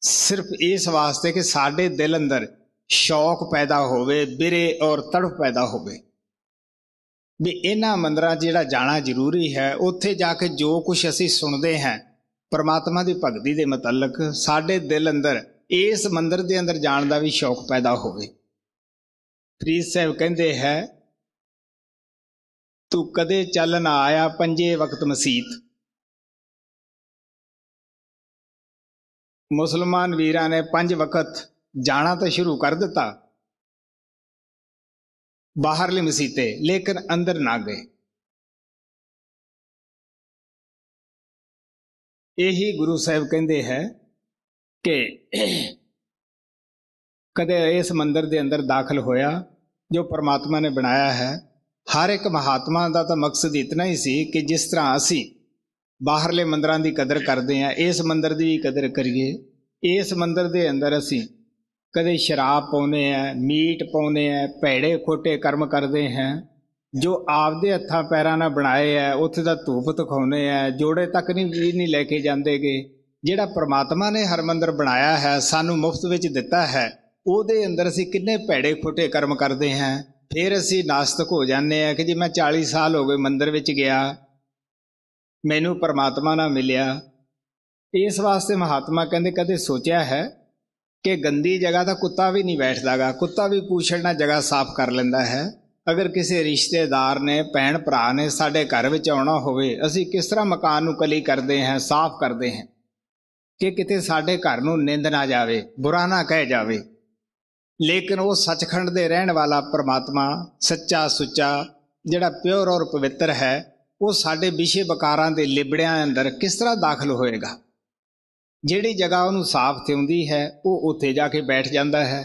ਸਿਰਫ ਇਸ ਵਾਸਤੇ ਕਿ ਸਾਡੇ ਦਿਲ ਅੰਦਰ ਸ਼ੌਕ ਪੈਦਾ ਹੋਵੇ ਬਿਰੇ ਔਰ ਤੜਪ ਪੈਦਾ ਹੋਵੇ ਵੀ ਇਹਨਾਂ ਮੰਦਰਾਂ ਜਿਹੜਾ ਜਾਣਾ ਜ਼ਰੂਰੀ ਹੈ ਉੱਥੇ ਜਾ ਕੇ ਜੋ ਕੁਝ ਅਸੀਂ ਸੁਣਦੇ ਹਾਂ ਪਰਮਾਤਮਾ ਦੀ ਭਗਤੀ ਦੇ ਮਤਲਕ ਸਾਡੇ ਦਿਲ ਅੰਦਰ ਇਸ ਮੰਦਰ ਦੇ ਅੰਦਰ ਜਾਣ ਦਾ ਵੀ ਸ਼ੌਕ ਪੈਦਾ ਹੋਵੇ ਫਰੀਦ ਸਾਹਿਬ ਕਹਿੰਦੇ ਹੈ ਤੂੰ ਕਦੇ ਚੱਲ ਨਾ ਆਇਆ ਪੰਜੇ ਵਕਤ ਮਸੀਤ ਮੁਸਲਮਾਨ ਵੀਰਾਂ ਨੇ ਪੰਜ ਵਕਤ ਜਾਣਾ ਤਾਂ ਸ਼ੁਰੂ ਕਰ ਦਿੱਤਾ ਬਾਹਰਲੇ ਮਸੀਤੇ ਲੇਕਿਨ ਅੰਦਰ ਨਾ ਗਏ ਇਹੀ ਗੁਰੂ ਸਾਹਿਬ ਕਹਿੰਦੇ ਹੈ ਕਿ ਕਦੇ ਇਸ ਮੰਦਿਰ ਦੇ ਅੰਦਰ ਦਾਖਲ ਹੋਇਆ ਜੋ ਪਰਮਾਤਮਾ ਨੇ ਬਣਾਇਆ ਹੈ ਹਰ ਇੱਕ ਮਹਾਤਮਾ ਦਾ ਤਾਂ ਮਕਸਦ ਇਤਨਾ ਹੀ ਸੀ ਕਿ ਜਿਸ ਤਰ੍ਹਾਂ ਅਸੀਂ ਬਾਹਰਲੇ ਮੰਦਰਾਂ ਦੀ ਕਦਰ ਕਰਦੇ ਆ ਇਸ ਮੰਦਰ ਦੀ ਵੀ ਕਦਰ ਕਰੀਏ ਇਸ ਮੰਦਰ ਦੇ ਅੰਦਰ ਅਸੀਂ ਕਦੇ ਸ਼ਰਾਬ ਪਾਉਨੇ ਆ ਮੀਟ ਪਾਉਨੇ ਆ ਭੈੜੇ ਖੋਟੇ ਕਰਮ ਕਰਦੇ ਹਾਂ ਜੋ ਆਪਦੇ ਹੱਥਾਂ ਪੈਰਾਂ ਨਾਲ ਬਣਾਏ ਆ ਉੱਥੇ ਦਾ ਧੂਪ ਤਖਾਉਨੇ ਆ ਜੋੜੇ ਤੱਕ ਨਹੀਂ ਵੀ ਨਹੀਂ ਲੈ ਕੇ ਜਾਂਦੇਗੇ ਜਿਹੜਾ ਪ੍ਰਮਾਤਮਾ ਨੇ ਹਰ ਮੰਦਰ ਬਣਾਇਆ ਹੈ ਸਾਨੂੰ ਮੁਫਤ ਵਿੱਚ ਦਿੱਤਾ ਹੈ ਉਹਦੇ ਅੰਦਰ ਅਸੀਂ ਕਿੰਨੇ ਭੈੜੇ ਖੋਟੇ ਕਰਮ ਕਰਦੇ ਹਾਂ ਫਿਰ ਅਸੀਂ ਨਾਸਤਕ ਹੋ ਜਾਂਦੇ ਆ ਕਿ ਜੀ ਮੈਂ 40 ਸਾਲ ਹੋ ਗਏ ਮੰਦਰ ਵਿੱਚ ਗਿਆ ਮੈਨੂੰ ਪਰਮਾਤਮਾ ਨਾਲ ਮਿਲਿਆ ਇਸ ਵਾਸਤੇ ਮਹਾਤਮਾ ਕਹਿੰਦੇ ਕਦੇ ਸੋਚਿਆ ਹੈ ਕਿ ਗੰਦੀ ਜਗ੍ਹਾ ਦਾ ਕੁੱਤਾ ਵੀ ਨਹੀਂ ਬੈਠਦਾਗਾ ਕੁੱਤਾ ਵੀ ਪੂਛੜ ਨਾਲ ਜਗ੍ਹਾ ਸਾਫ਼ ਕਰ ਲੈਂਦਾ ਹੈ ਅਗਰ ਕਿਸੇ ਰਿਸ਼ਤੇਦਾਰ ਨੇ ਭੈਣ ਭਰਾ ਨੇ ਸਾਡੇ ਘਰ ਵਿੱਚ ਆਉਣਾ ਹੋਵੇ ਅਸੀਂ ਕਿਸ ਤਰ੍ਹਾਂ ਮਕਾਨ ਨੂੰ ਕਲੀ ਕਰਦੇ ਹਾਂ ਸਾਫ਼ ਕਰਦੇ ਹਾਂ ਕਿ ਕਿਤੇ ਸਾਡੇ ਘਰ ਨੂੰ ਨਿੰਦ ਨਾ ਜਾਵੇ ਬੁਰਾ ਨਾ ਕਹਿ ਜਾਵੇ ਲੇਕਿਨ ਉਹ ਸੱਚਖੰਡ ਦੇ ਰਹਿਣ ਵਾਲਾ ਪਰਮਾਤਮਾ ਸੱਚਾ ਸੁੱਚਾ ਜਿਹੜਾ ਪਿਓਰ ਔਰ ਪਵਿੱਤਰ ਹੈ ਉਹ ਸਾਡੇ ਵਿਸ਼ੇ ਵਿਕਾਰਾਂ ਦੇ ਲਿਬੜਿਆਂ ਅੰਦਰ ਕਿਸ ਤਰ੍ਹਾਂ ਦਾਖਲ ਹੋਏਗਾ ਜਿਹੜੀ ਜਗ੍ਹਾ ਉਹਨੂੰ ਸਾਫ਼ ਤੇ ਹੁੰਦੀ ਹੈ ਉਹ ਉੱਥੇ ਜਾ ਕੇ ਬੈਠ ਜਾਂਦਾ ਹੈ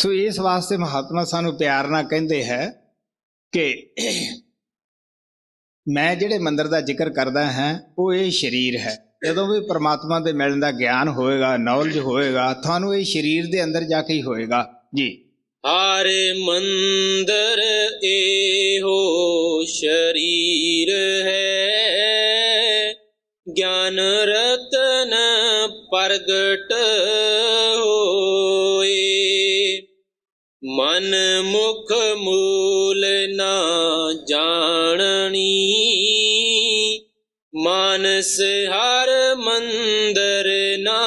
ਸੋ ਇਸ ਵਾਸਤੇ ਮਹਾਤਮਾ ਸਾਨੂੰ ਪਿਆਰ ਨਾਲ ਕਹਿੰਦੇ ਹੈ ਕਿ ਮੈਂ ਜਿਹੜੇ ਮੰਦਰ ਦਾ ਜ਼ਿਕਰ ਕਰਦਾ ਹਾਂ ਉਹ ਇਹ ਸਰੀਰ ਹੈ ਜਦੋਂ ਵੀ ਪ੍ਰਮਾਤਮਾ ਦੇ ਮਿਲਣ ਦਾ ਗਿਆਨ ਹੋਏਗਾ ਨੌਲੇਜ ਹੋਏਗਾ ਤੁਹਾਨੂੰ ਇਹ ਸਰੀਰ ਦੇ ਅੰਦਰ ਜਾ ਕੇ ਹੀ ਹੋਏਗਾ ਜੀ ਹਾਰੇ ਮੰਦਰ ਇਹੋ ਸ਼ਰੀਰ ਹੈ ਗਿਆਨ ਰਤਨ ਪ੍ਰਗਟ ਹੋਏ ਮਨ ਮੁਖ ਮੂਲ ਨਾ ਜਾਣਣੀ ਮਾਨਸ ਹਰ ਮੰਦਰ ਨਾ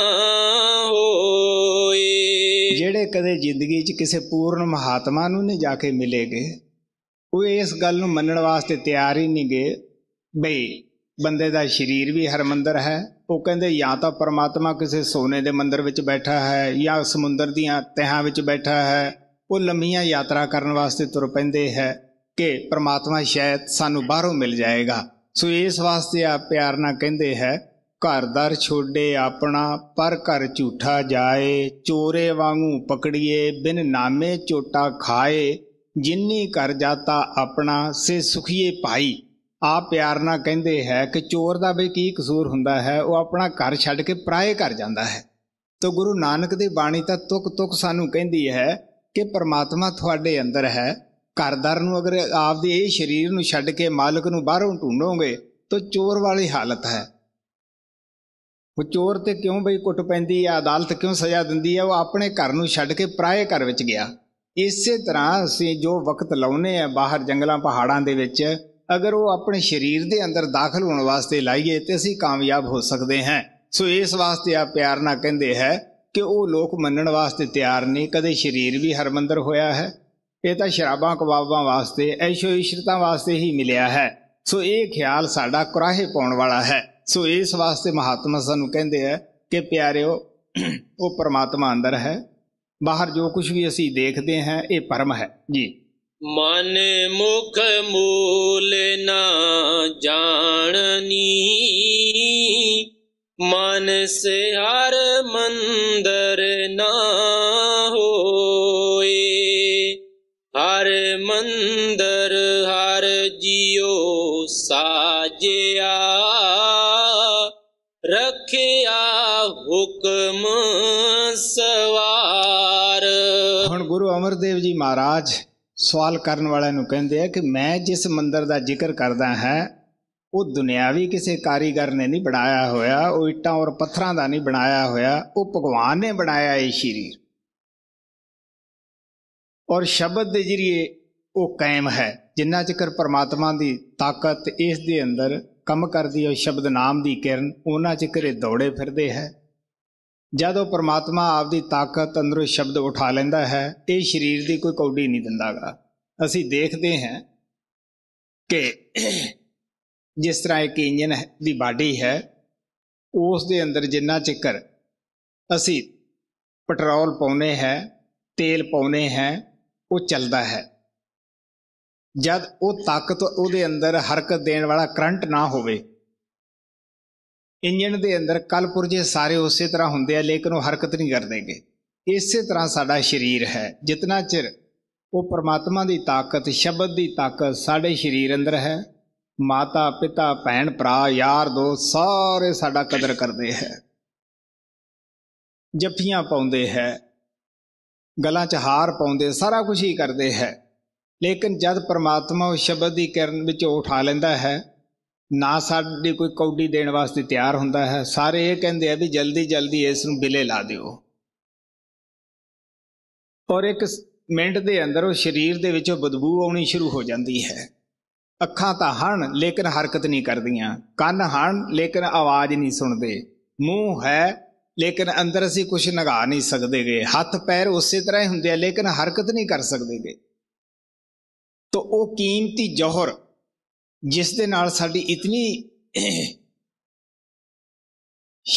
ਕਦੇ ਜ਼ਿੰਦਗੀ 'ਚ ਕਿਸੇ ਪੂਰਨ ਮਹਾਤਮਾ ਨੂੰ ਨਹੀਂ ਜਾ ਕੇ ਮਿਲੇਗੇ ਉਹ ਇਸ ਗੱਲ ਨੂੰ ਮੰਨਣ ਵਾਸਤੇ ਤਿਆਰ ਹੀ ਨਹੀਂ ਗਏ ਬਈ ਬੰਦੇ ਦਾ ਸਰੀਰ ਵੀ ਹਰਮੰਦਰ ਹੈ ਉਹ ਕਹਿੰਦੇ ਜਾਂ ਤਾਂ ਪਰਮਾਤਮਾ ਕਿਸੇ ਸੋਨੇ ਦੇ ਮੰਦਰ ਵਿੱਚ ਬੈਠਾ ਹੈ ਜਾਂ ਸਮੁੰਦਰ ਦੀਆਂ ਤਹਾਂ ਵਿੱਚ ਬੈਠਾ ਹੈ ਉਹ ਲੰਮੀਆਂ ਯਾਤਰਾ ਕਰਨ ਵਾਸਤੇ ਤੁਰ ਪੈਂਦੇ ਹੈ ਕਿ ਪਰਮਾਤਮਾ ਸ਼ਾਇਦ ਸਾਨੂੰ ਬਾਹਰੋਂ ਮਿਲ ਜਾਏਗਾ ਸੋ ਇਸ ਵਾਸਤੇ ਆ ਪਿਆਰ ਨਾਲ ਕਹਿੰਦੇ ਹੈ ਘਰ ਦਰ ਛੋੜੇ ਆਪਣਾ ਪਰ ਘਰ ਝੂਠਾ ਜਾਏ ਚੋਰੇ ਵਾਂਗੂ ਪਕੜੀਏ ਬਿਨ ਨਾਮੇ ਚੋਟਾ ਖਾਏ ਜਿੰਨੀ ਕਰ ਜਾਤਾ ਆਪਣਾ ਸੇ ਸੁਖੀਏ ਭਾਈ ਆ ਪਿਆਰ ਨਾਲ ਕਹਿੰਦੇ ਹੈ ਕਿ ਚੋਰ ਦਾ ਵੀ ਕੀ ਕਸੂਰ ਹੁੰਦਾ ਹੈ ਉਹ ਆਪਣਾ ਘਰ ਛੱਡ ਕੇ ਪਰਾਏ ਘਰ ਜਾਂਦਾ ਹੈ ਤੋ ਗੁਰੂ ਨਾਨਕ ਦੇ ਬਾਣੀ ਤਾਂ ਤੁਕ ਤੁਕ ਸਾਨੂੰ ਕਹਿੰਦੀ ਹੈ ਕਿ ਪਰਮਾਤਮਾ ਤੁਹਾਡੇ ਅੰਦਰ ਹੈ ਘਰਦਾਰ ਨੂੰ ਅਗਰ ਆਪਦੇ ਇਹ ਸਰੀਰ ਨੂੰ ਛੱਡ ਕੇ ਮਾਲਕ ਨੂੰ ਬਾਹਰੋਂ ਢੂੰਡੋਗੇ ਤਾਂ ਚੋਰ ਵਾਲੀ ਹਾਲਤ ਹੈ ਉਹ ਚੋਰ ਤੇ ਕਿਉਂ ਬਈ ਕੁੱਟ ਪੈਂਦੀ ਆ ਅਦਾਲਤ ਕਿਉਂ ਸਜ਼ਾ ਦਿੰਦੀ ਆ ਉਹ ਆਪਣੇ ਘਰ ਨੂੰ ਛੱਡ ਕੇ ਪਰਾਏ ਘਰ ਵਿੱਚ ਗਿਆ ਇਸੇ ਤਰ੍ਹਾਂ ਅਸੀਂ ਜੋ ਵਕਤ ਲਾਉਨੇ ਆ ਬਾਹਰ ਜੰਗਲਾਂ ਪਹਾੜਾਂ ਦੇ ਵਿੱਚ ਅਗਰ ਉਹ ਆਪਣੇ ਸਰੀਰ ਦੇ ਅੰਦਰ ਦਾਖਲ ਹੋਣ ਵਾਸਤੇ ਲਾਈਏ ਤੇ ਅਸੀਂ ਕਾਮਯਾਬ ਹੋ ਸਕਦੇ ਹਾਂ ਸੋ ਇਸ ਵਾਸਤੇ ਆ ਪਿਆਰ ਨਾ ਕਹਿੰਦੇ ਹੈ ਕਿ ਉਹ ਲੋਕ ਮੰਨਣ ਵਾਸਤੇ ਤਿਆਰ ਨਹੀਂ ਕਦੇ ਸਰੀਰ ਵੀ ਹਰਮੰਦਰ ਹੋਇਆ ਹੈ ਇਹ ਤਾਂ ਸ਼ਰਾਬਾਂ ਕਬਾਬਾਂ ਵਾਸਤੇ ਐਸ਼ੋ ਇਸ਼ਰਤਾਂ ਵਾਸਤੇ ਹੀ ਮਿਲਿਆ ਹੈ ਸੋ ਇਹ ਖਿਆਲ ਸਾਡਾ ਕੁਰਾਹੇ ਪਾਉਣ ਵਾਲਾ ਹੈ ਸੋ ਇਸ ਵਾਸਤੇ ਮਹਾਤਮਾ ਸਾਨੂੰ ਕਹਿੰਦੇ ਆ ਕਿ ਪਿਆਰਿਓ ਉਹ ਪਰਮਾਤਮਾ ਅੰਦਰ ਹੈ ਬਾਹਰ ਜੋ ਕੁਝ ਵੀ ਅਸੀਂ ਦੇਖਦੇ ਹਾਂ ਇਹ ਪਰਮ ਹੈ ਜੀ ਮਨ ਮੁਖ ਮੂਲ ਨਾ ਜਾਣਨੀ ਮਨ ਸੇ ਹਰ ਮੰਦਰ ਨਾ ਹੋਏ ਹਰ ਮੰਦਰ ਹਰ ਜਿਉ ਸਾਜਿਆ ਹੁਕਮ ਸਵਾਰ ਹੁਣ ਗੁਰੂ ਅਮਰਦੇਵ ਜੀ ਮਹਾਰਾਜ ਸਵਾਲ ਕਰਨ ਵਾਲਿਆਂ ਨੂੰ ਕਹਿੰਦੇ ਆ ਕਿ ਮੈਂ ਜਿਸ ਮੰਦਰ ਦਾ ਜ਼ਿਕਰ ਕਰਦਾ ਹੈ ਉਹ ਦੁਨਿਆਵੀ ਕਿਸੇ ਕਾਰੀਗਰ ਨੇ ਨਹੀਂ ਬਣਾਇਆ ਹੋਇਆ ਉਹ ਇੱਟਾਂ ਔਰ ਪੱਥਰਾਂ ਦਾ ਨਹੀਂ ਬਣਾਇਆ ਹੋਇਆ ਉਹ ਭਗਵਾਨ ਨੇ ਬਣਾਇਆ ਇਹ ਸ਼ਰੀਰ ਔਰ ਸ਼ਬਦ ਦੇ ਜਰੀਏ ਉਹ ਕਾਇਮ ਹੈ ਜਿੰਨਾ ਚਿਰ ਪਰਮਾਤਮਾ ਦੀ ਤਾਕਤ ਇਸ ਦੇ ਅੰਦਰ ਕੰਮ ਕਰਦੀ ਹੈ ਸ਼ਬਦ ਨਾਮ ਦੀ ਕਿਰਨ ਉਹਨਾਂ ਚਿਰ ਇਹ ਦੌੜੇ ਫਿਰਦੇ ਹੈ ਜਦ ਉਹ ਪ੍ਰਮਾਤਮਾ ਆਪਦੀ ਤਾਕਤ ਅੰਦਰੋਂ ਸ਼ਬਦ ਉਠਾ ਲੈਂਦਾ ਹੈ ਇਹ ਸਰੀਰ ਦੀ ਕੋਈ ਕੌਡੀ ਨਹੀਂ ਦਿੰਦਾਗਾ ਅਸੀਂ ਦੇਖਦੇ ਹਾਂ ਕਿ ਜਿਸ ਤਰ੍ਹਾਂ ਇੱਕ ਇੰਜਨ ਦੀ ਬਾਡੀ ਹੈ ਉਸ ਦੇ ਅੰਦਰ ਜਿੰਨਾ ਚਿਕਰ ਅਸੀਂ ਪੈਟਰੋਲ ਪਾਉਨੇ ਹੈ ਤੇਲ ਪਾਉਨੇ ਹੈ ਉਹ ਚੱਲਦਾ ਹੈ ਜਦ ਉਹ ਤਾਕਤ ਉਹਦੇ ਅੰਦਰ ਹਰਕਤ ਦੇਣ ਵਾਲਾ ਕਰੰਟ ਨਾ ਹੋਵੇ ਇੰਜਣ ਦੇ ਅੰਦਰ ਕਲਪੁਰਜੇ ਸਾਰੇ ਉਸੇ ਤਰ੍ਹਾਂ ਹੁੰਦੇ ਆ ਲੇਕਿਨ ਉਹ ਹਰਕਤ ਨਹੀਂ ਕਰਦੇਗੇ ਇਸੇ ਤਰ੍ਹਾਂ ਸਾਡਾ ਸਰੀਰ ਹੈ ਜਿਤਨਾ ਚਿਰ ਉਹ ਪਰਮਾਤਮਾ ਦੀ ਤਾਕਤ ਸ਼ਬਦ ਦੀ ਤਾਕਤ ਸਾਡੇ ਸਰੀਰ ਅੰਦਰ ਹੈ ਮਾਤਾ ਪਿਤਾ ਭੈਣ ਭਰਾ ਯਾਰ ਦੋ ਸਾਰੇ ਸਾਡਾ ਕਦਰ ਕਰਦੇ ਹੈ ਜੱਫੀਆਂ ਪਾਉਂਦੇ ਹੈ ਗਲਾਂ 'ਚ ਹਾਰ ਪਾਉਂਦੇ ਸਾਰਾ ਕੁਝ ਹੀ ਕਰਦੇ ਹੈ ਲੇਕਿਨ ਜਦ ਪਰਮਾਤਮਾ ਉਹ ਸ਼ਬਦ ਦੀ ਕਿਰਨ ਵਿੱਚ ਉਠਾ ਲੈਂਦਾ ਹੈ ਨਾ ਸਾਡੀ ਕੋਈ ਕੌਡੀ ਦੇਣ ਵਾਸਤੇ ਤਿਆਰ ਹੁੰਦਾ ਹੈ ਸਾਰੇ ਇਹ ਕਹਿੰਦੇ ਆ ਵੀ ਜਲਦੀ ਜਲਦੀ ਇਸ ਨੂੰ ਬਿਲੇ ਲਾ ਦਿਓ ਔਰ ਇੱਕ ਮਿੰਟ ਦੇ ਅੰਦਰ ਉਹ ਸਰੀਰ ਦੇ ਵਿੱਚੋਂ ਬਦਬੂ ਆਉਣੀ ਸ਼ੁਰੂ ਹੋ ਜਾਂਦੀ ਹੈ ਅੱਖਾਂ ਤਾਂ ਹਨ ਲੇਕਿਨ ਹਰਕਤ ਨਹੀਂ ਕਰਦੀਆਂ ਕੰਨ ਹਨ ਲੇਕਿਨ ਆਵਾਜ਼ ਨਹੀਂ ਸੁਣਦੇ ਮੂੰਹ ਹੈ ਲੇਕਿਨ ਅੰਦਰ ਅਸੀਂ ਕੁਝ ਨਗਾ ਨਹੀਂ ਸਕਦੇਗੇ ਹੱਥ ਪੈਰ ਉਸੇ ਤਰ੍ਹਾਂ ਹੀ ਹੁੰਦੇ ਆ ਲੇਕਿਨ ਹਰਕਤ ਨਹੀਂ ਕਰ ਸਕਦੇਗੇ ਤੋ ਉਹ ਕੀਮਤੀ ਜੋਹਰ ਜਿਸ ਦੇ ਨਾਲ ਸਾਡੀ ਇਤਨੀ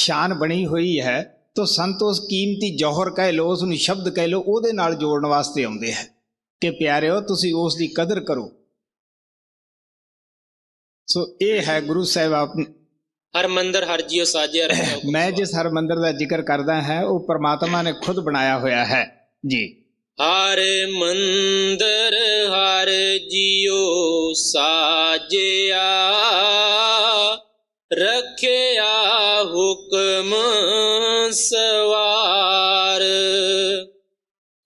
ਸ਼ਾਨ ਬਣੀ ਹੋਈ ਹੈ ਤੋ ਸੰਤੋਸ਼ ਕੀਮਤੀ ਜੋਹਰ ਕਹਿ ਲੋ ਉਸ ਨੂੰ ਸ਼ਬਦ ਕਹਿ ਲੋ ਉਹਦੇ ਨਾਲ ਜੋੜਨ ਵਾਸਤੇ ਆਉਂਦੇ ਹੈ ਕਿ ਪਿਆਰਿਓ ਤੁਸੀਂ ਉਸ ਦੀ ਕਦਰ ਕਰੋ ਸੋ ਇਹ ਹੈ ਗੁਰੂ ਸਾਹਿਬ ਆਪ ਹਰ ਮੰਦਰ ਹਰ ਜੀਓ ਸਾਜਿਆ ਰਹੇ ਮੈਂ ਜਿਸ ਹਰ ਮੰਦਰ ਦਾ ਜ਼ਿਕਰ ਕਰਦਾ ਹੈ ਉਹ ਪਰਮਾਤਮਾ ਨੇ ਖੁਦ ਬਣਾਇਆ ਹੋਇਆ ਹੈ ਜੀ ਹਰ ਮੰਦਰ ਹਰ ਜਿਉ ਸਾਜਿਆ ਰੱਖਿਆ ਹੁਕਮ ਸਵਾਰ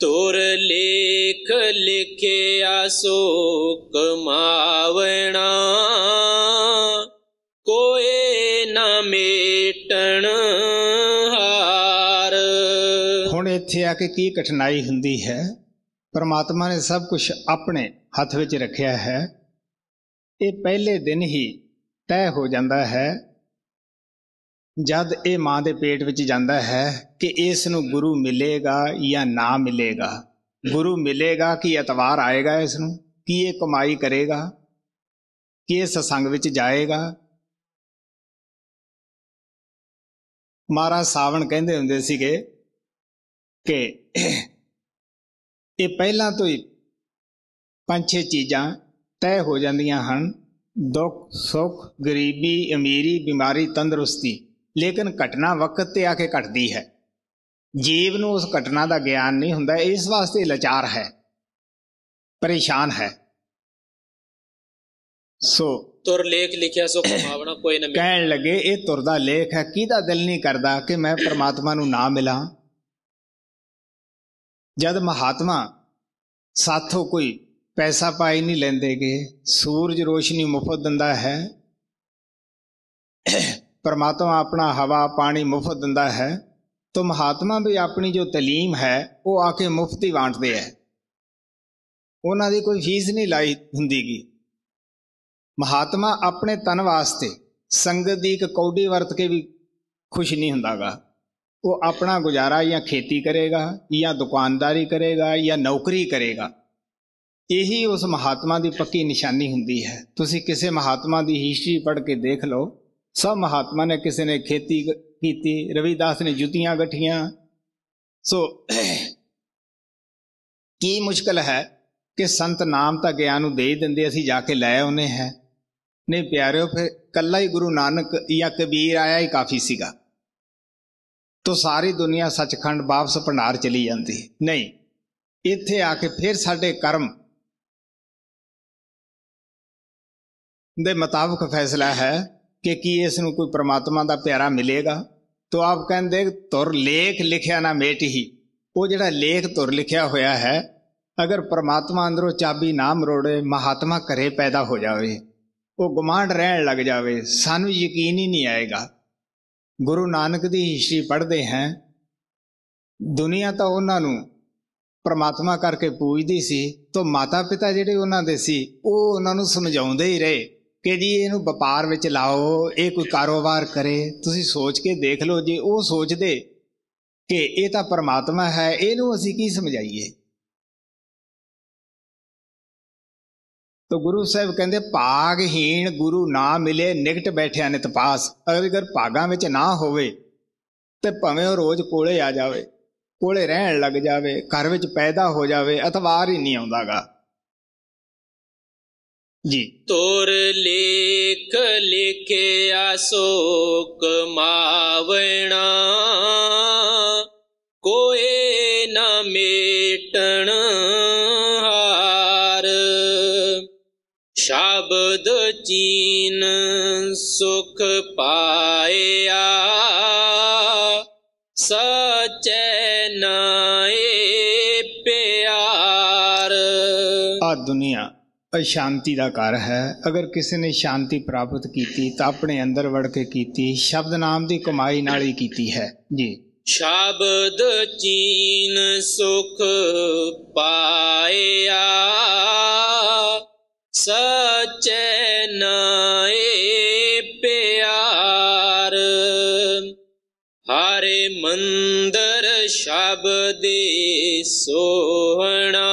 ਤੁਰ ਲੇਖ ਲਿਖਿਆ ਸੋ ਕਮਾਵਣਾ ਇੱਥੇ ਆ ਕੇ ਕੀ ਕਠਿਨਾਈ ਹੁੰਦੀ ਹੈ ਪਰਮਾਤਮਾ ਨੇ ਸਭ ਕੁਝ ਆਪਣੇ ਹੱਥ ਵਿੱਚ ਰੱਖਿਆ ਹੈ ਇਹ ਪਹਿਲੇ ਦਿਨ ਹੀ ਤੈਅ ਹੋ ਜਾਂਦਾ ਹੈ ਜਦ ਇਹ ਮਾਂ ਦੇ ਪੇਟ ਵਿੱਚ ਜਾਂਦਾ ਹੈ ਕਿ ਇਸ ਨੂੰ ਗੁਰੂ ਮਿਲੇਗਾ ਜਾਂ ਨਾ ਮਿਲੇਗਾ ਗੁਰੂ ਮਿਲੇਗਾ ਕਿ ਇਤਵਾਰ ਆਏਗਾ ਇਸ ਨੂੰ ਕੀ ਇਹ ਕਮਾਈ ਕਰੇਗਾ ਕਿ ਇਹ ਸਤਸੰਗ ਵਿੱਚ ਜਾਏਗਾ ਮਾਰਾ ਸਾਵਣ ਕਹਿੰਦੇ ਹੁੰਦੇ ਸੀਗੇ ਕਿ ਇਹ ਪਹਿਲਾਂ ਤੋਂ ਹੀ ਪੰਜ ਛੇ ਚੀਜ਼ਾਂ ਤੈਅ ਹੋ ਜਾਂਦੀਆਂ ਹਨ ਦੁੱਖ ਸੁੱਖ ਗਰੀਬੀ ਅਮੀਰੀ ਬਿਮਾਰੀ ਤੰਦਰੁਸਤੀ ਲੇਕਿਨ ਘਟਨਾ ਵਕਤ ਤੇ ਆ ਕੇ ਘਟਦੀ ਹੈ ਜੀਵ ਨੂੰ ਉਸ ਘਟਨਾ ਦਾ ਗਿਆਨ ਨਹੀਂ ਹੁੰਦਾ ਇਸ ਵਾਸਤੇ ਲਾਚਾਰ ਹੈ ਪਰੇਸ਼ਾਨ ਹੈ ਸੋ ਤੁਰ ਲੇਖ ਲਿਖਿਆ ਸੋ ਭਾਵਨਾ ਕੋਈ ਨਾ ਕਹਿਣ ਲੱਗੇ ਇਹ ਤੁਰ ਦਾ ਲੇਖ ਹੈ ਕਿਹਦਾ ਦਿਲ ਨਹੀਂ ਕਰਦਾ ਕਿ ਮੈਂ ਪ੍ਰਮਾਤਮਾ ਨੂੰ ਨਾ ਮਿਲਾਂ ਜਦ ਮਹਾਤਮਾ ਸਾਥੋਂ ਕੋਈ ਪੈਸਾ ਪਾਈ ਨਹੀਂ ਲੈਂਦੇਗੇ ਸੂਰਜ ਰੋਸ਼ਨੀ ਮੁਫਤ ਦਿੰਦਾ ਹੈ ਪਰਮਾਤਮਾ ਆਪਣਾ ਹਵਾ ਪਾਣੀ ਮੁਫਤ ਦਿੰਦਾ ਹੈ ਮਹਾਤਮਾ ਵੀ ਆਪਣੀ ਜੋ जो ਹੈ ਉਹ ਆ ਕੇ ਮੁਫਤ ਹੀ ਵਾਂਟਦੇ ਹੈ ਉਹਨਾਂ ਦੀ ਕੋਈ ਫੀਸ ਨਹੀਂ ਲਾਈ ਹੁੰਦੀਗੀ ਮਹਾਤਮਾ ਆਪਣੇ ਤਨ ਵਾਸਤੇ ਸੰਗਤ ਦੀ ਇੱਕ ਕੌਡੀ ਵਰਤ ਕੇ ਵੀ ਖੁਸ਼ ਨਹੀਂ ਹੁੰਦਾਗਾ وہ اپنا گزارا یا کھیتی کرے گا یا دکانداری کرے گا یا نوکری کرے گا یہی اس مہاتما کی پکی نشانی ہوں کسی مہاتما کی ہسٹری پڑھ کے دیکھ لو سب مہاتما نے کسی نے کھیتی روی داس نے جتیاں کٹیاں سو کی مشکل ہے کہ سنت نام تا دے اسی جا کے لے انہیں ہیں نہیں پیارے ہو پھر کلہ ہی گرو نانک یا کبیر آیا ہی کافی سی گا तो ਸਾਰੀ ਦੁਨੀਆ ਸੱਚਖੰਡ ਵਾਪਸ ਭੰਡਾਰ ਚਲੀ ਜਾਂਦੀ ਨਹੀਂ ਇੱਥੇ ਆ ਕੇ ਫਿਰ ਸਾਡੇ ਕਰਮ ਦੇ ਮੁਤਾਬਕ ਫੈਸਲਾ ਹੈ ਕਿ ਕੀ ਇਸ ਨੂੰ ਕੋਈ ਪ੍ਰਮਾਤਮਾ ਦਾ ਪਿਆਰਾ ਮਿਲੇਗਾ ਤੋ ਆਪ ਕਹਿੰਦੇ ਤੁਰ ਲੇਖ ਲਿਖਿਆ ਨਾ ਮੇਟ ਹੀ ਉਹ ਜਿਹੜਾ ਲੇਖ ਤੁਰ ਲਿਖਿਆ ਹੋਇਆ ਹੈ ਅਗਰ ਪ੍ਰਮਾਤਮਾ ਅੰਦਰੋਂ ਚਾਬੀ ਨਾ ਮਰੋੜੇ ਮਹਾਤਮਾ ਘਰੇ ਪੈਦਾ ਹੋ ਜਾਵੇ ਉਹ ਗੁਮਾਨ ਰਹਿਣ ਲੱਗ ਜਾਵੇ ਸਾਨੂੰ ਯਕੀਨ ਹੀ ਨਹੀਂ ਆਏਗਾ ਗੁਰੂ ਨਾਨਕ ਦੀ ਹਿਸਟਰੀ ਪੜ੍ਹਦੇ ਹਾਂ ਦੁਨੀਆ ਤਾਂ ਉਹਨਾਂ ਨੂੰ ਪ੍ਰਮਾਤਮਾ ਕਰਕੇ ਪੂਜਦੀ ਸੀ ਤੋਂ ਮਾਤਾ ਪਿਤਾ ਜਿਹੜੇ ਉਹਨਾਂ ਦੇ ਸੀ ਉਹ ਉਹਨਾਂ ਨੂੰ ਸਮਝਾਉਂਦੇ ਹੀ ਰਹੇ ਕਿ ਜੀ ਇਹਨੂੰ ਵਪਾਰ ਵਿੱਚ ਲਾਓ ਇਹ ਕੋਈ ਕਾਰੋਬਾਰ ਕਰੇ ਤੁਸੀਂ ਸੋਚ ਕੇ ਦੇਖ ਲਓ ਜੇ ਉਹ ਸੋਚਦੇ ਕਿ ਇਹ ਤਾਂ ਪਰਮਾਤਮਾ ਹੈ ਇਹਨੂੰ ਅਸੀਂ ਕੀ ਸਮਝਾਈਏ ਤਾਂ ਗੁਰੂ ਸਾਹਿਬ ਕਹਿੰਦੇ ਭਾਗਹੀਣ ਗੁਰੂ ਨਾ ਮਿਲੇ ਨਿਕਟ ਬੈਠਿਆ ਨੇ ਤਪਾਸ ਅਗਰ ਭਾਗਾ ਵਿੱਚ ਨਾ ਹੋਵੇ ਤੇ ਭਵੇਂ ਉਹ ਰੋਜ਼ ਕੋਲੇ ਆ ਜਾਵੇ ਕੋਲੇ ਰਹਿਣ ਲੱਗ ਜਾਵੇ ਘਰ ਵਿੱਚ ਪੈਦਾ ਹੋ ਜਾਵੇ ਅਤਵਾਰ ਹੀ ਨਹੀਂ ਆਉਂਦਾਗਾ ਜੀ ਤੋਰ ਲੇਖ ਲਿਖਿਆ ਸੋਕ ਮਾਵਣਾ ਕੋਏ ਨਾ ਮੇ ਸ਼ਬਦ ਚੀਨ ਸੁਖ ਪਾਇਆ ਸਚੈ ਨਾਏ ਪਿਆਰ ਆ ਦੁਨੀਆ ਅਸ਼ਾਂਤੀ ਦਾ ਘਰ ਹੈ ਅਗਰ ਕਿਸੇ ਨੇ ਸ਼ਾਂਤੀ ਪ੍ਰਾਪਤ ਕੀਤੀ ਤਾਂ ਆਪਣੇ ਅੰਦਰ ਵੜ ਕੇ ਕੀਤੀ ਸ਼ਬਦ ਨਾਮ ਦੀ ਕਮਾਈ ਨਾਲ ਹੀ ਕੀਤੀ ਹੈ ਜੀ ਸ਼ਬਦ ਚੀਨ ਸੁਖ ਪਾਇਆ ਸਚੈ ਨਾਏ ਪਿਆਰ ਹਾਰੇ ਮੰਦਰ ਸ਼ਬਦੇ ਸੋਹਣਾ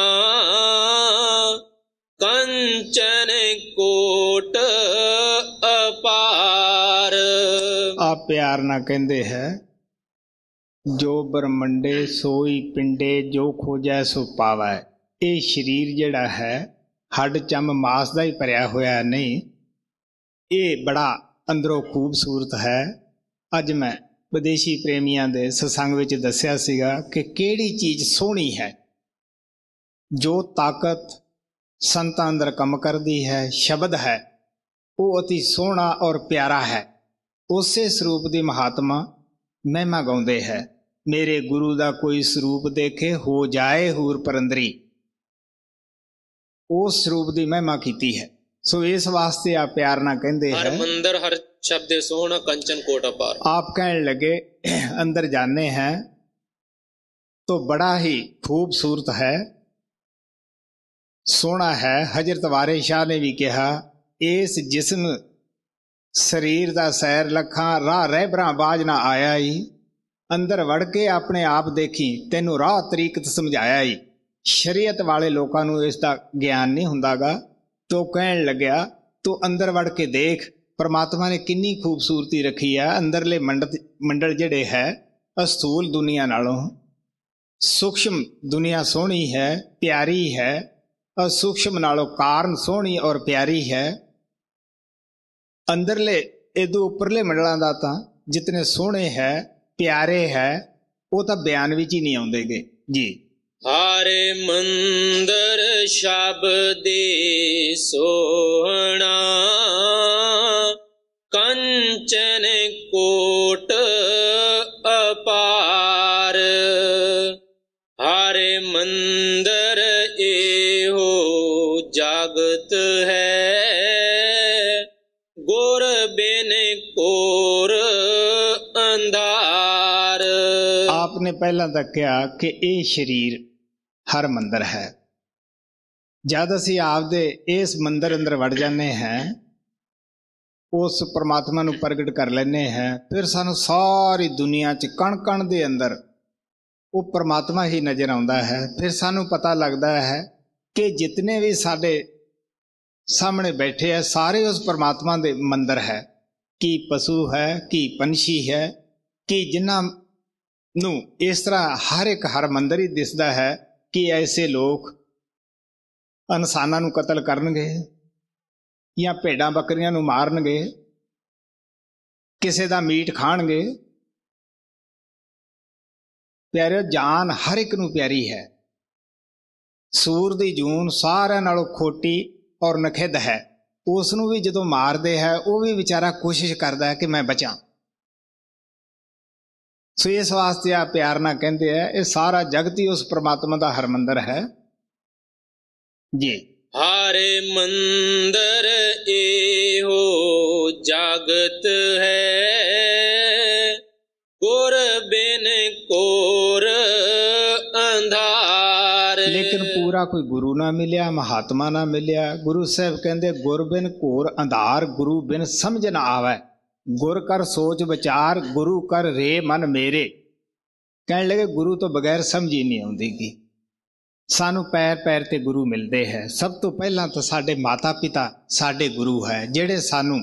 ਕੰਚਨ ਕੋਟ ਅਪਾਰ ਆ ਪਿਆਰ ਨਾ ਕਹਿੰਦੇ ਹੈ ਜੋ ਬ੍ਰਹਮੰਡੇ ਸੋਈ ਪਿੰਡੇ ਜੋ ਖੋਜੈ ਸੋ ਪਾਵੈ ਇਹ ਸਰੀਰ ਜਿਹੜਾ ਹੈ ਹੱਡ ਚੰਮ ਮਾਸ ਦਾ ਹੀ ਭਰਿਆ ਹੋਇਆ ਨਹੀਂ ਇਹ ਬੜਾ ਅੰਦਰੋਂ ਖੂਬਸੂਰਤ ਹੈ ਅੱਜ ਮੈਂ ਵਿਦੇਸ਼ੀ ਪ੍ਰੇਮੀਆਂ ਦੇ ਸਤਸੰਗ ਵਿੱਚ ਦੱਸਿਆ ਸੀਗਾ ਕਿ ਕਿਹੜੀ ਚੀਜ਼ ਸੋਹਣੀ ਹੈ ਜੋ ਤਾਕਤ ਸੰਤਾਂ ਅੰਦਰ ਕੰਮ ਕਰਦੀ ਹੈ ਸ਼ਬਦ ਹੈ ਉਹ অতি ਸੋਹਣਾ ਔਰ ਪਿਆਰਾ ਹੈ ਉਸੇ ਸਰੂਪ ਦੀ ਮਹਾਤਮਾ ਮਹਿਮਾ ਗਾਉਂਦੇ ਹੈ ਮੇਰੇ ਗੁਰੂ ਦਾ ਕੋਈ ਸਰੂਪ ਦੇਖੇ ਹੋ ਜਾਏ ਹੂਰ ਪਰੰਦਰੀ ਉਸ ਰੂਪ ਦੀ ਮਹਿਮਾ ਕੀਤੀ ਹੈ ਸੋ ਇਸ ਵਾਸਤੇ ਆ ਪਿਆਰ ਨਾਲ ਕਹਿੰਦੇ ਹੈ ਹਰ ਮੰਦਰ ਹਰ ਸ਼ਬਦੇ ਸੋਹਣਾ ਕੰਚਨ ਕੋਟ ਅਪਾਰ ਆਪ ਕਹਿਣ ਲਗੇ ਅੰਦਰ ਜਾਣੇ ਹੈ ਤੋ ਬੜਾ ਹੀ ਖੂਬਸੂਰਤ ਹੈ ਸੋਹਣਾ ਹੈ ਹਜ਼ਰਤ ਵਾਰੇ ਸ਼ਾਹ ਨੇ ਵੀ ਕਿਹਾ ਇਸ ਜਿਸਮ ਸਰੀਰ ਦਾ ਸੈਰ ਲੱਖਾਂ ਰਾਹ ਰਹਿਬਰਾਂ ਬਾਜ ਨਾ ਆਇਆ ਹੀ ਅੰਦਰ ਵੜ ਕੇ ਆਪਣੇ ਆਪ ਦੇਖੀ ਤੈਨੂੰ ਰਾਹ ਤਰੀਕਤ ਸਮਝਾਇਆ ਹੀ ਸ਼ਰੀਅਤ ਵਾਲੇ ਲੋਕਾਂ ਨੂੰ ਇਸ ਦਾ ਗਿਆਨ ਨਹੀਂ ਹੁੰਦਾਗਾ ਤੋ ਕਹਿਣ ਲੱਗਿਆ ਤੂੰ ਅੰਦਰ ਵੜ ਕੇ ਦੇਖ ਪਰਮਾਤਮਾ ਨੇ ਕਿੰਨੀ ਖੂਬਸੂਰਤੀ ਰੱਖੀ ਆ ਅੰਦਰਲੇ ਮੰਡਲ ਜਿਹੜੇ ਹੈ ਅਸਥੂਲ ਦੁਨੀਆ ਨਾਲੋਂ ਸੂਖਸ਼ਮ ਦੁਨੀਆ ਸੋਹਣੀ ਹੈ ਪਿਆਰੀ ਹੈ ਅਸੂਖਸ਼ਮ ਨਾਲੋਂ ਕਾਰਨ ਸੋਹਣੀ ਔਰ ਪਿਆਰੀ ਹੈ ਅੰਦਰਲੇ ਇਹਦੂ ਉੱਪਰਲੇ ਮੰਡਲਾਂ ਦਾ ਤਾਂ ਜਿਤਨੇ ਸੋਹਣੇ ਹੈ ਪਿਆਰੇ ਹੈ ਉਹ ਤਾਂ ਬਿਆਨ ਵਿੱਚ ਹੀ ਨਹੀਂ ਆਉਂਦੇਗੇ ਜੀ ਹਰ ਮੰਦਰ ਸ਼ਬਦੇ ਸੋਹਣਾ ਕੰਚਨ ਕੋਟ ਅਪਾਰ ਹਰ ਮੰਦਰ ਇਹੋ ਜਗਤ ਹੈ ਗੁਰ ਬਿਨ ਕੋਰ ਅੰਧਾਰ ਆਪਨੇ ਪਹਿਲਾਂ ਤਾਂ ਕਿਹਾ ਕਿ ਇਹ ਸਰੀਰ ਹਰ ਮੰਦਰ ਹੈ ਜਦ ਅਸੀਂ ਆਪਦੇ ਇਸ ਮੰਦਰ ਅੰਦਰ ਵੜ ਜਾਂਦੇ ਹਾਂ ਉਸ ਪ੍ਰਮਾਤਮਾ ਨੂੰ ਪ੍ਰਗਟ ਕਰ ਲੈਨੇ ਹੈ ਫਿਰ ਸਾਨੂੰ ਸਾਰੀ ਦੁਨੀਆ 'ਚ ਕਣ-ਕਣ ਦੇ ਅੰਦਰ ਉਹ ਪ੍ਰਮਾਤਮਾ ਹੀ ਨਜ਼ਰ ਆਉਂਦਾ ਹੈ ਫਿਰ ਸਾਨੂੰ ਪਤਾ ਲੱਗਦਾ ਹੈ ਕਿ ਜਿੰਨੇ ਵੀ ਸਾਡੇ ਸਾਹਮਣੇ ਬੈਠੇ ਹੈ ਸਾਰੇ ਉਸ ਪ੍ਰਮਾਤਮਾ ਦੇ ਮੰਦਰ ਹੈ ਕੀ ਪਸ਼ੂ ਹੈ ਕੀ ਪੰਛੀ ਹੈ ਕੀ ਜਿਨ੍ਹਾਂ ਨੂੰ ਇਸ ਤਰ੍ਹਾਂ ਹਰ ਇੱਕ ਹਰ ਮੰਦਰ ਹੀ ਦਿਸਦਾ ਹੈ ਕਿ ਐਸੇ ਲੋਕ ਇਨਸਾਨਾਂ ਨੂੰ ਕਤਲ ਕਰਨਗੇ ਜਾਂ ਭੇਡਾਂ ਬੱਕਰੀਆਂ ਨੂੰ ਮਾਰਨਗੇ ਕਿਸੇ ਦਾ ਮੀਟ ਖਾਣਗੇ ਪਿਆਰਿਓ ਜਾਨ ਹਰ ਇੱਕ ਨੂੰ ਪਿਆਰੀ ਹੈ ਸੂਰ ਦੀ ਜੂਨ ਸਾਰਿਆਂ ਨਾਲੋਂ ਖੋਟੀ ਔਰ ਨਖਿੱਧ ਹੈ ਉਸ ਨੂੰ ਵੀ ਜਦੋਂ ਮਾਰਦੇ ਹੈ ਉਹ ਵੀ ਵਿਚਾਰਾ ਕੋਸ਼ਿਸ਼ ਕਰਦਾ ਹੈ ਕਿ ਮੈਂ ਬਚਾਂ ਸੋ ਇਸ ਵਾਸਤੇ ਆ ਪਿਆਰ ਨਾਲ ਕਹਿੰਦੇ ਆ ਇਹ ਸਾਰਾ ਜਗਤ ਹੀ ਉਸ ਪ੍ਰਮਾਤਮਾ ਦਾ ਹਰ ਮੰਦਰ ਹੈ ਜੀ ਹਾਰੇ ਮੰਦਰ ਇਹੋ ਜਗਤ ਹੈ ਗੁਰ ਬਿਨ ਕੋਰ ਅੰਧਾਰ ਲੇਕਿਨ ਪੂਰਾ ਕੋਈ ਗੁਰੂ ਨਾ ਮਿਲਿਆ ਮਹਾਤਮਾ ਨਾ ਮਿਲਿਆ ਗੁਰੂ ਸਾਹਿਬ ਕਹਿੰਦੇ ਗੁਰ ਬਿਨ ਕੋਰ ਅੰਧਾਰ ਗੁਰੂ ਬਿਨ ਸਮਝ ਨਾ ਆਵੇ ਗੁਰ ਕਰ ਸੋਚ ਵਿਚਾਰ ਗੁਰੂ ਕਰ ਰੇ ਮਨ ਮੇਰੇ ਕਹਿਣ ਲੱਗੇ ਗੁਰੂ ਤੋਂ ਬਗੈਰ ਸਮਝ ਹੀ ਨਹੀਂ ਆਉਂਦੀਗੀ ਸਾਨੂੰ ਪੈਰ ਪੈਰ ਤੇ ਗੁਰੂ ਮਿਲਦੇ ਹੈ ਸਭ ਤੋਂ ਪਹਿਲਾਂ ਤਾਂ ਸਾਡੇ ਮਾਤਾ ਪਿਤਾ ਸਾਡੇ ਗੁਰੂ ਹੈ ਜਿਹੜੇ ਸਾਨੂੰ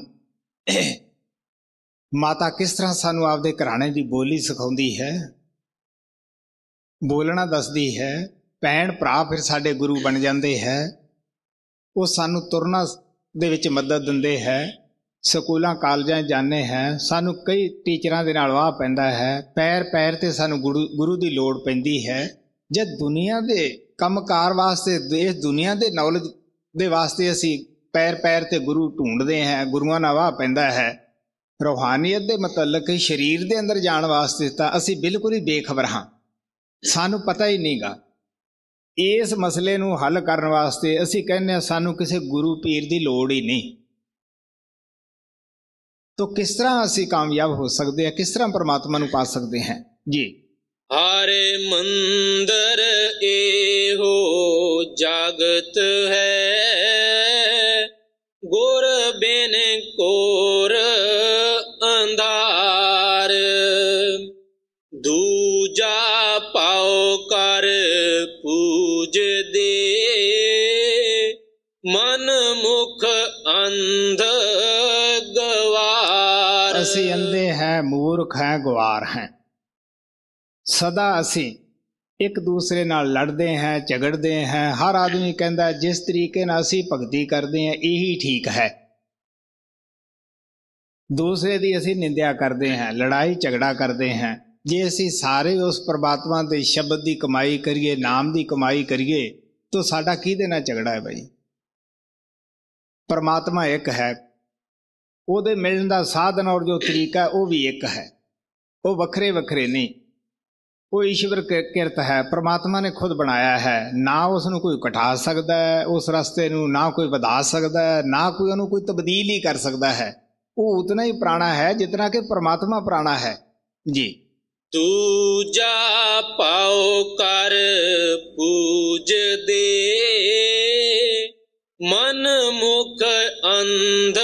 ਮਾਤਾ ਕਿਸ ਤਰ੍ਹਾਂ ਸਾਨੂੰ ਆਪਦੇ ਘਰਾਣੇ ਦੀ ਬੋਲੀ ਸਿਖਾਉਂਦੀ ਹੈ ਬੋਲਣਾ ਦੱਸਦੀ ਹੈ ਭੈਣ ਭਰਾ ਫਿਰ ਸਾਡੇ ਗੁਰੂ ਬਣ ਜਾਂਦੇ ਹੈ ਉਹ ਸਾਨੂੰ ਤੁਰਨਾ ਦੇ ਵਿੱਚ ਮਦਦ ਦਿੰਦੇ ਹੈ ਸਕੂਲਾਂ ਕਾਲਜਾਂ ਜਾਂਦੇ ਹਾਂ ਸਾਨੂੰ ਕਈ ਟੀਚਰਾਂ ਦੇ ਨਾਲ ਵਾਹ ਪੈਂਦਾ ਹੈ ਪੈਰ ਪੈਰ ਤੇ ਸਾਨੂੰ ਗੁਰੂ ਦੀ ਲੋੜ ਪੈਂਦੀ ਹੈ ਜਦ ਦੁਨੀਆ ਦੇ ਕੰਮਕਾਰ ਵਾਸਤੇ ਇਸ ਦੁਨੀਆ ਦੇ ਨੌਲੇਜ ਦੇ ਵਾਸਤੇ ਅਸੀਂ ਪੈਰ ਪੈਰ ਤੇ ਗੁਰੂ ਢੂੰਡਦੇ ਹਾਂ ਗੁਰੂਆਂ ਨਾਲ ਵਾਹ ਪੈਂਦਾ ਹੈ ਰੋਹਾਨੀਅਤ ਦੇ ਮਤਲਬ ਸਰੀਰ ਦੇ ਅੰਦਰ ਜਾਣ ਵਾਸਤੇ ਤਾਂ ਅਸੀਂ ਬਿਲਕੁਲ ਹੀ ਬੇਖਬਰ ਹਾਂ ਸਾਨੂੰ ਪਤਾ ਹੀ ਨਹੀਂਗਾ ਇਸ ਮਸਲੇ ਨੂੰ ਹੱਲ ਕਰਨ ਵਾਸਤੇ ਅਸੀਂ ਕਹਿੰਦੇ ਸਾਨੂੰ ਕਿਸੇ ਗੁਰੂ ਪੀਰ ਦੀ ਲੋੜ ਹੀ ਨਹੀਂ ਤੋ ਕਿਸ ਤਰ੍ਹਾਂ ਅਸੀਂ ਕਾਮਯਾਬ ਹੋ ਸਕਦੇ ਹਾਂ ਕਿਸ ਤਰ੍ਹਾਂ ਪਰਮਾਤਮਾ ਨੂੰ ਪਾ ਸਕਦੇ ਹਾਂ ਜੀ ਹਾਰੇ ਮੰਦਰ ਇਹੋ ਜਗਤ ਹੈ ਗੁਰ ਬਿਨ ਕੋਰ ਅੰਧਾਰ ਦੂਜਾ ਪਾਉ ਕਰ ਪੂਜ ਦੇ ਮਨ ਮੁਖ ਅੰਧ ਅਸੀਂ ਅੰਦੇ ਹੈ ਮੂਰਖ ਹੈ ਗਵਾਰ ਹੈ ਸਦਾ ਅਸੀਂ ਇੱਕ ਦੂਸਰੇ ਨਾਲ ਲੜਦੇ ਹਾਂ ਝਗੜਦੇ ਹਾਂ ਹਰ ਆਦਮੀ ਕਹਿੰਦਾ ਜਿਸ ਤਰੀਕੇ ਨਾਲ ਅਸੀਂ ਭਗਤੀ ਕਰਦੇ ਹਾਂ ਇਹੀ ਠੀਕ ਹੈ ਦੂਸਰੇ ਦੀ ਅਸੀਂ ਨਿੰਦਿਆ ਕਰਦੇ ਹਾਂ ਲੜਾਈ ਝਗੜਾ ਕਰਦੇ ਹਾਂ ਜੇ ਅਸੀਂ ਸਾਰੇ ਉਸ ਪ੍ਰਮਾਤਮਾ ਦੇ ਸ਼ਬਦ ਦੀ ਕਮਾਈ ਕਰੀਏ ਨਾਮ ਦੀ ਕਮਾਈ ਕਰੀਏ ਤਾਂ ਸਾਡਾ ਕੀ ਦੇਣਾ ਝਗੜਾ ਹੈ ਭਾਈ ਪ੍ਰਮਾਤਮਾ ਇੱਕ ਹੈ ਉਹਦੇ ਮਿਲਣ ਦਾ ਸਾਧਨ ਔਰ ਜੋ ਤਰੀਕਾ ਉਹ ਵੀ ਇੱਕ ਹੈ ਉਹ ਵੱਖਰੇ ਵੱਖਰੇ ਨਹੀਂ ਉਹ ਈਸ਼ਵਰ ਕਿਰਤ ਹੈ ਪ੍ਰਮਾਤਮਾ ਨੇ ਖੁਦ ਬਣਾਇਆ ਹੈ ਨਾ ਉਸ ਨੂੰ ਕੋਈ ਘਟਾ ਸਕਦਾ ਹੈ ਉਸ ਰਸਤੇ ਨੂੰ ਨਾ ਕੋਈ ਵਧਾ ਸਕਦਾ ਹੈ ਨਾ ਕੋਈ ਉਹਨੂੰ ਕੋਈ ਤਬਦੀਲ ਹੀ ਕਰ ਸਕਦਾ ਹੈ ਉਹ ਉਤਨਾ ਹੀ ਪ੍ਰਾਣਾ ਹੈ ਜਿਤਨਾ ਕਿ ਪ੍ਰਮਾਤਮਾ ਪ੍ਰਾਣਾ ਹੈ ਜੀ ਜਾ ਪਾਉ ਕਰ ਪੂਜ ਦੇ ਮਨ ਮੁਖ ਅੰਧ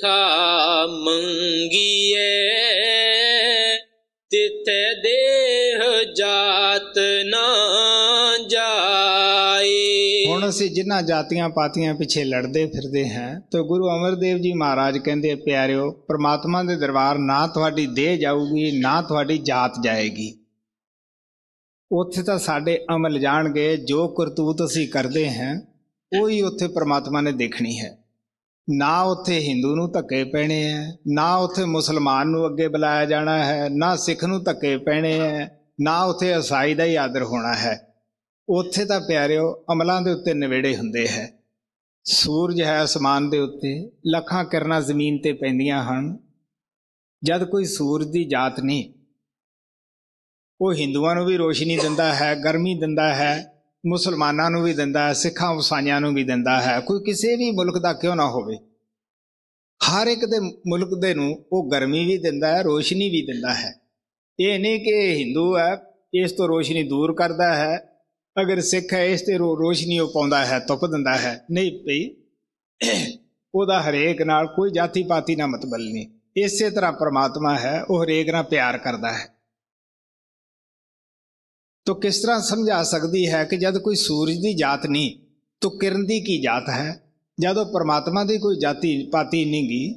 ਭਿਖਾ ਮੰਗੀਏ ਤਿਤੈ ਦੇਹ ਜਾਤ ਨਾ ਜਾਏ ਹੁਣ ਅਸੀਂ ਜਿਨ੍ਹਾਂ ਜਾਤੀਆਂ ਪਾਤੀਆਂ ਪਿੱਛੇ ਲੜਦੇ ਫਿਰਦੇ ਹਾਂ ਤਾਂ ਗੁਰੂ ਅਮਰਦੇਵ ਜੀ ਮਹਾਰਾਜ ਕਹਿੰਦੇ ਪਿਆਰਿਓ ਪ੍ਰਮਾਤਮਾ ਦੇ ਦਰਬਾਰ ਨਾ ਤੁਹਾਡੀ ਦੇਹ ਜਾਊਗੀ ਨਾ ਤੁਹਾਡੀ ਜਾਤ ਜਾਏਗੀ ਉੱਥੇ ਤਾਂ ਸਾਡੇ ਅਮਲ ਜਾਣਗੇ ਜੋ ਕਰਤੂਤ ਅਸੀਂ ਕਰਦੇ ਹਾਂ ਉਹੀ ਉੱਥੇ ਪ੍ਰਮਾਤਮਾ ਨੇ ਦੇਖਣੀ ਹੈ ਨਾ ਉੱਥੇ ਹਿੰਦੂ ਨੂੰ ਧੱਕੇ ਪੈਣੇ ਆ ਨਾ ਉੱਥੇ ਮੁਸਲਮਾਨ ਨੂੰ ਅੱਗੇ ਬੁਲਾਇਆ ਜਾਣਾ ਹੈ ਨਾ ਸਿੱਖ ਨੂੰ ਧੱਕੇ ਪੈਣੇ ਆ ਨਾ ਉੱਥੇ ਈਸਾਈ ਦਾ ਹੀ ਆਦਰ ਹੋਣਾ ਹੈ ਉੱਥੇ ਤਾਂ ਪਿਆਰਿਓ ਅਮਲਾਂ ਦੇ ਉੱਤੇ ਨਵੇੜੇ ਹੁੰਦੇ ਹੈ ਸੂਰਜ ਹੈ ਅਸਮਾਨ ਦੇ ਉੱਤੇ ਲੱਖਾਂ ਕਿਰਨਾਂ ਜ਼ਮੀਨ ਤੇ ਪੈਂਦੀਆਂ ਹਨ ਜਦ ਕੋਈ ਸੂਰਜ ਦੀ ਜਾਤ ਨਹੀਂ ਉਹ ਹਿੰਦੂਆਂ ਨੂੰ ਵੀ ਰੋਸ਼ਨੀ ਦਿੰਦਾ ਹੈ ਗਰਮੀ ਦਿੰਦਾ ਹੈ ਮੁਸਲਮਾਨਾਂ ਨੂੰ ਵੀ ਦਿੰਦਾ ਹੈ ਸਿੱਖਾਂ ਉਸਾਈਆਂ ਨੂੰ ਵੀ ਦਿੰਦਾ ਹੈ ਕੋਈ ਕਿਸੇ ਵੀ ਮੁਲਕ ਦਾ ਕਿਉਂ ਨਾ ਹੋਵੇ ਹਰ ਇੱਕ ਦੇ ਮੁਲਕ ਦੇ ਨੂੰ ਉਹ ਗਰਮੀ ਵੀ ਦਿੰਦਾ ਹੈ ਰੋਸ਼ਨੀ ਵੀ ਦਿੰਦਾ ਹੈ ਇਹ ਨਹੀਂ ਕਿ ਹਿੰਦੂ ਹੈ ਇਸ ਤੋਂ ਰੋਸ਼ਨੀ ਦੂਰ ਕਰਦਾ ਹੈ ਅਗਰ ਸਿੱਖ ਹੈ ਇਸ ਤੇ ਰੋਸ਼ਨੀ ਉਹ ਪਾਉਂਦਾ ਹੈ ਧੁੱਪ ਦਿੰਦਾ ਹੈ ਨਹੀਂ ਭਈ ਉਹਦਾ ਹਰੇਕ ਨਾਲ ਕੋਈ ਜਾਤੀ ਪਾਤੀ ਨਾ ਮਤਲਬ ਨਹੀਂ ਇਸੇ ਤਰ੍ਹਾਂ ਪ੍ਰਮਾਤਮਾ ਹੈ ਉਹ ਹਰੇਕ ਨਾਲ ਪਿਆਰ ਕਰਦਾ ਹੈ ਤੋ ਕਿਸ ਤਰ੍ਹਾਂ ਸਮਝਾ ਸਕਦੀ ਹੈ ਕਿ ਜਦ ਕੋਈ ਸੂਰਜ ਦੀ ਜਾਤ ਨਹੀਂ ਤੋ ਕਿਰਨ ਦੀ ਕੀ ਜਾਤ ਹੈ ਜਦੋਂ ਪਰਮਾਤਮਾ ਦੀ ਕੋਈ ਜਾਤੀ ਪਾਤੀ ਨਹੀਂ ਗਈ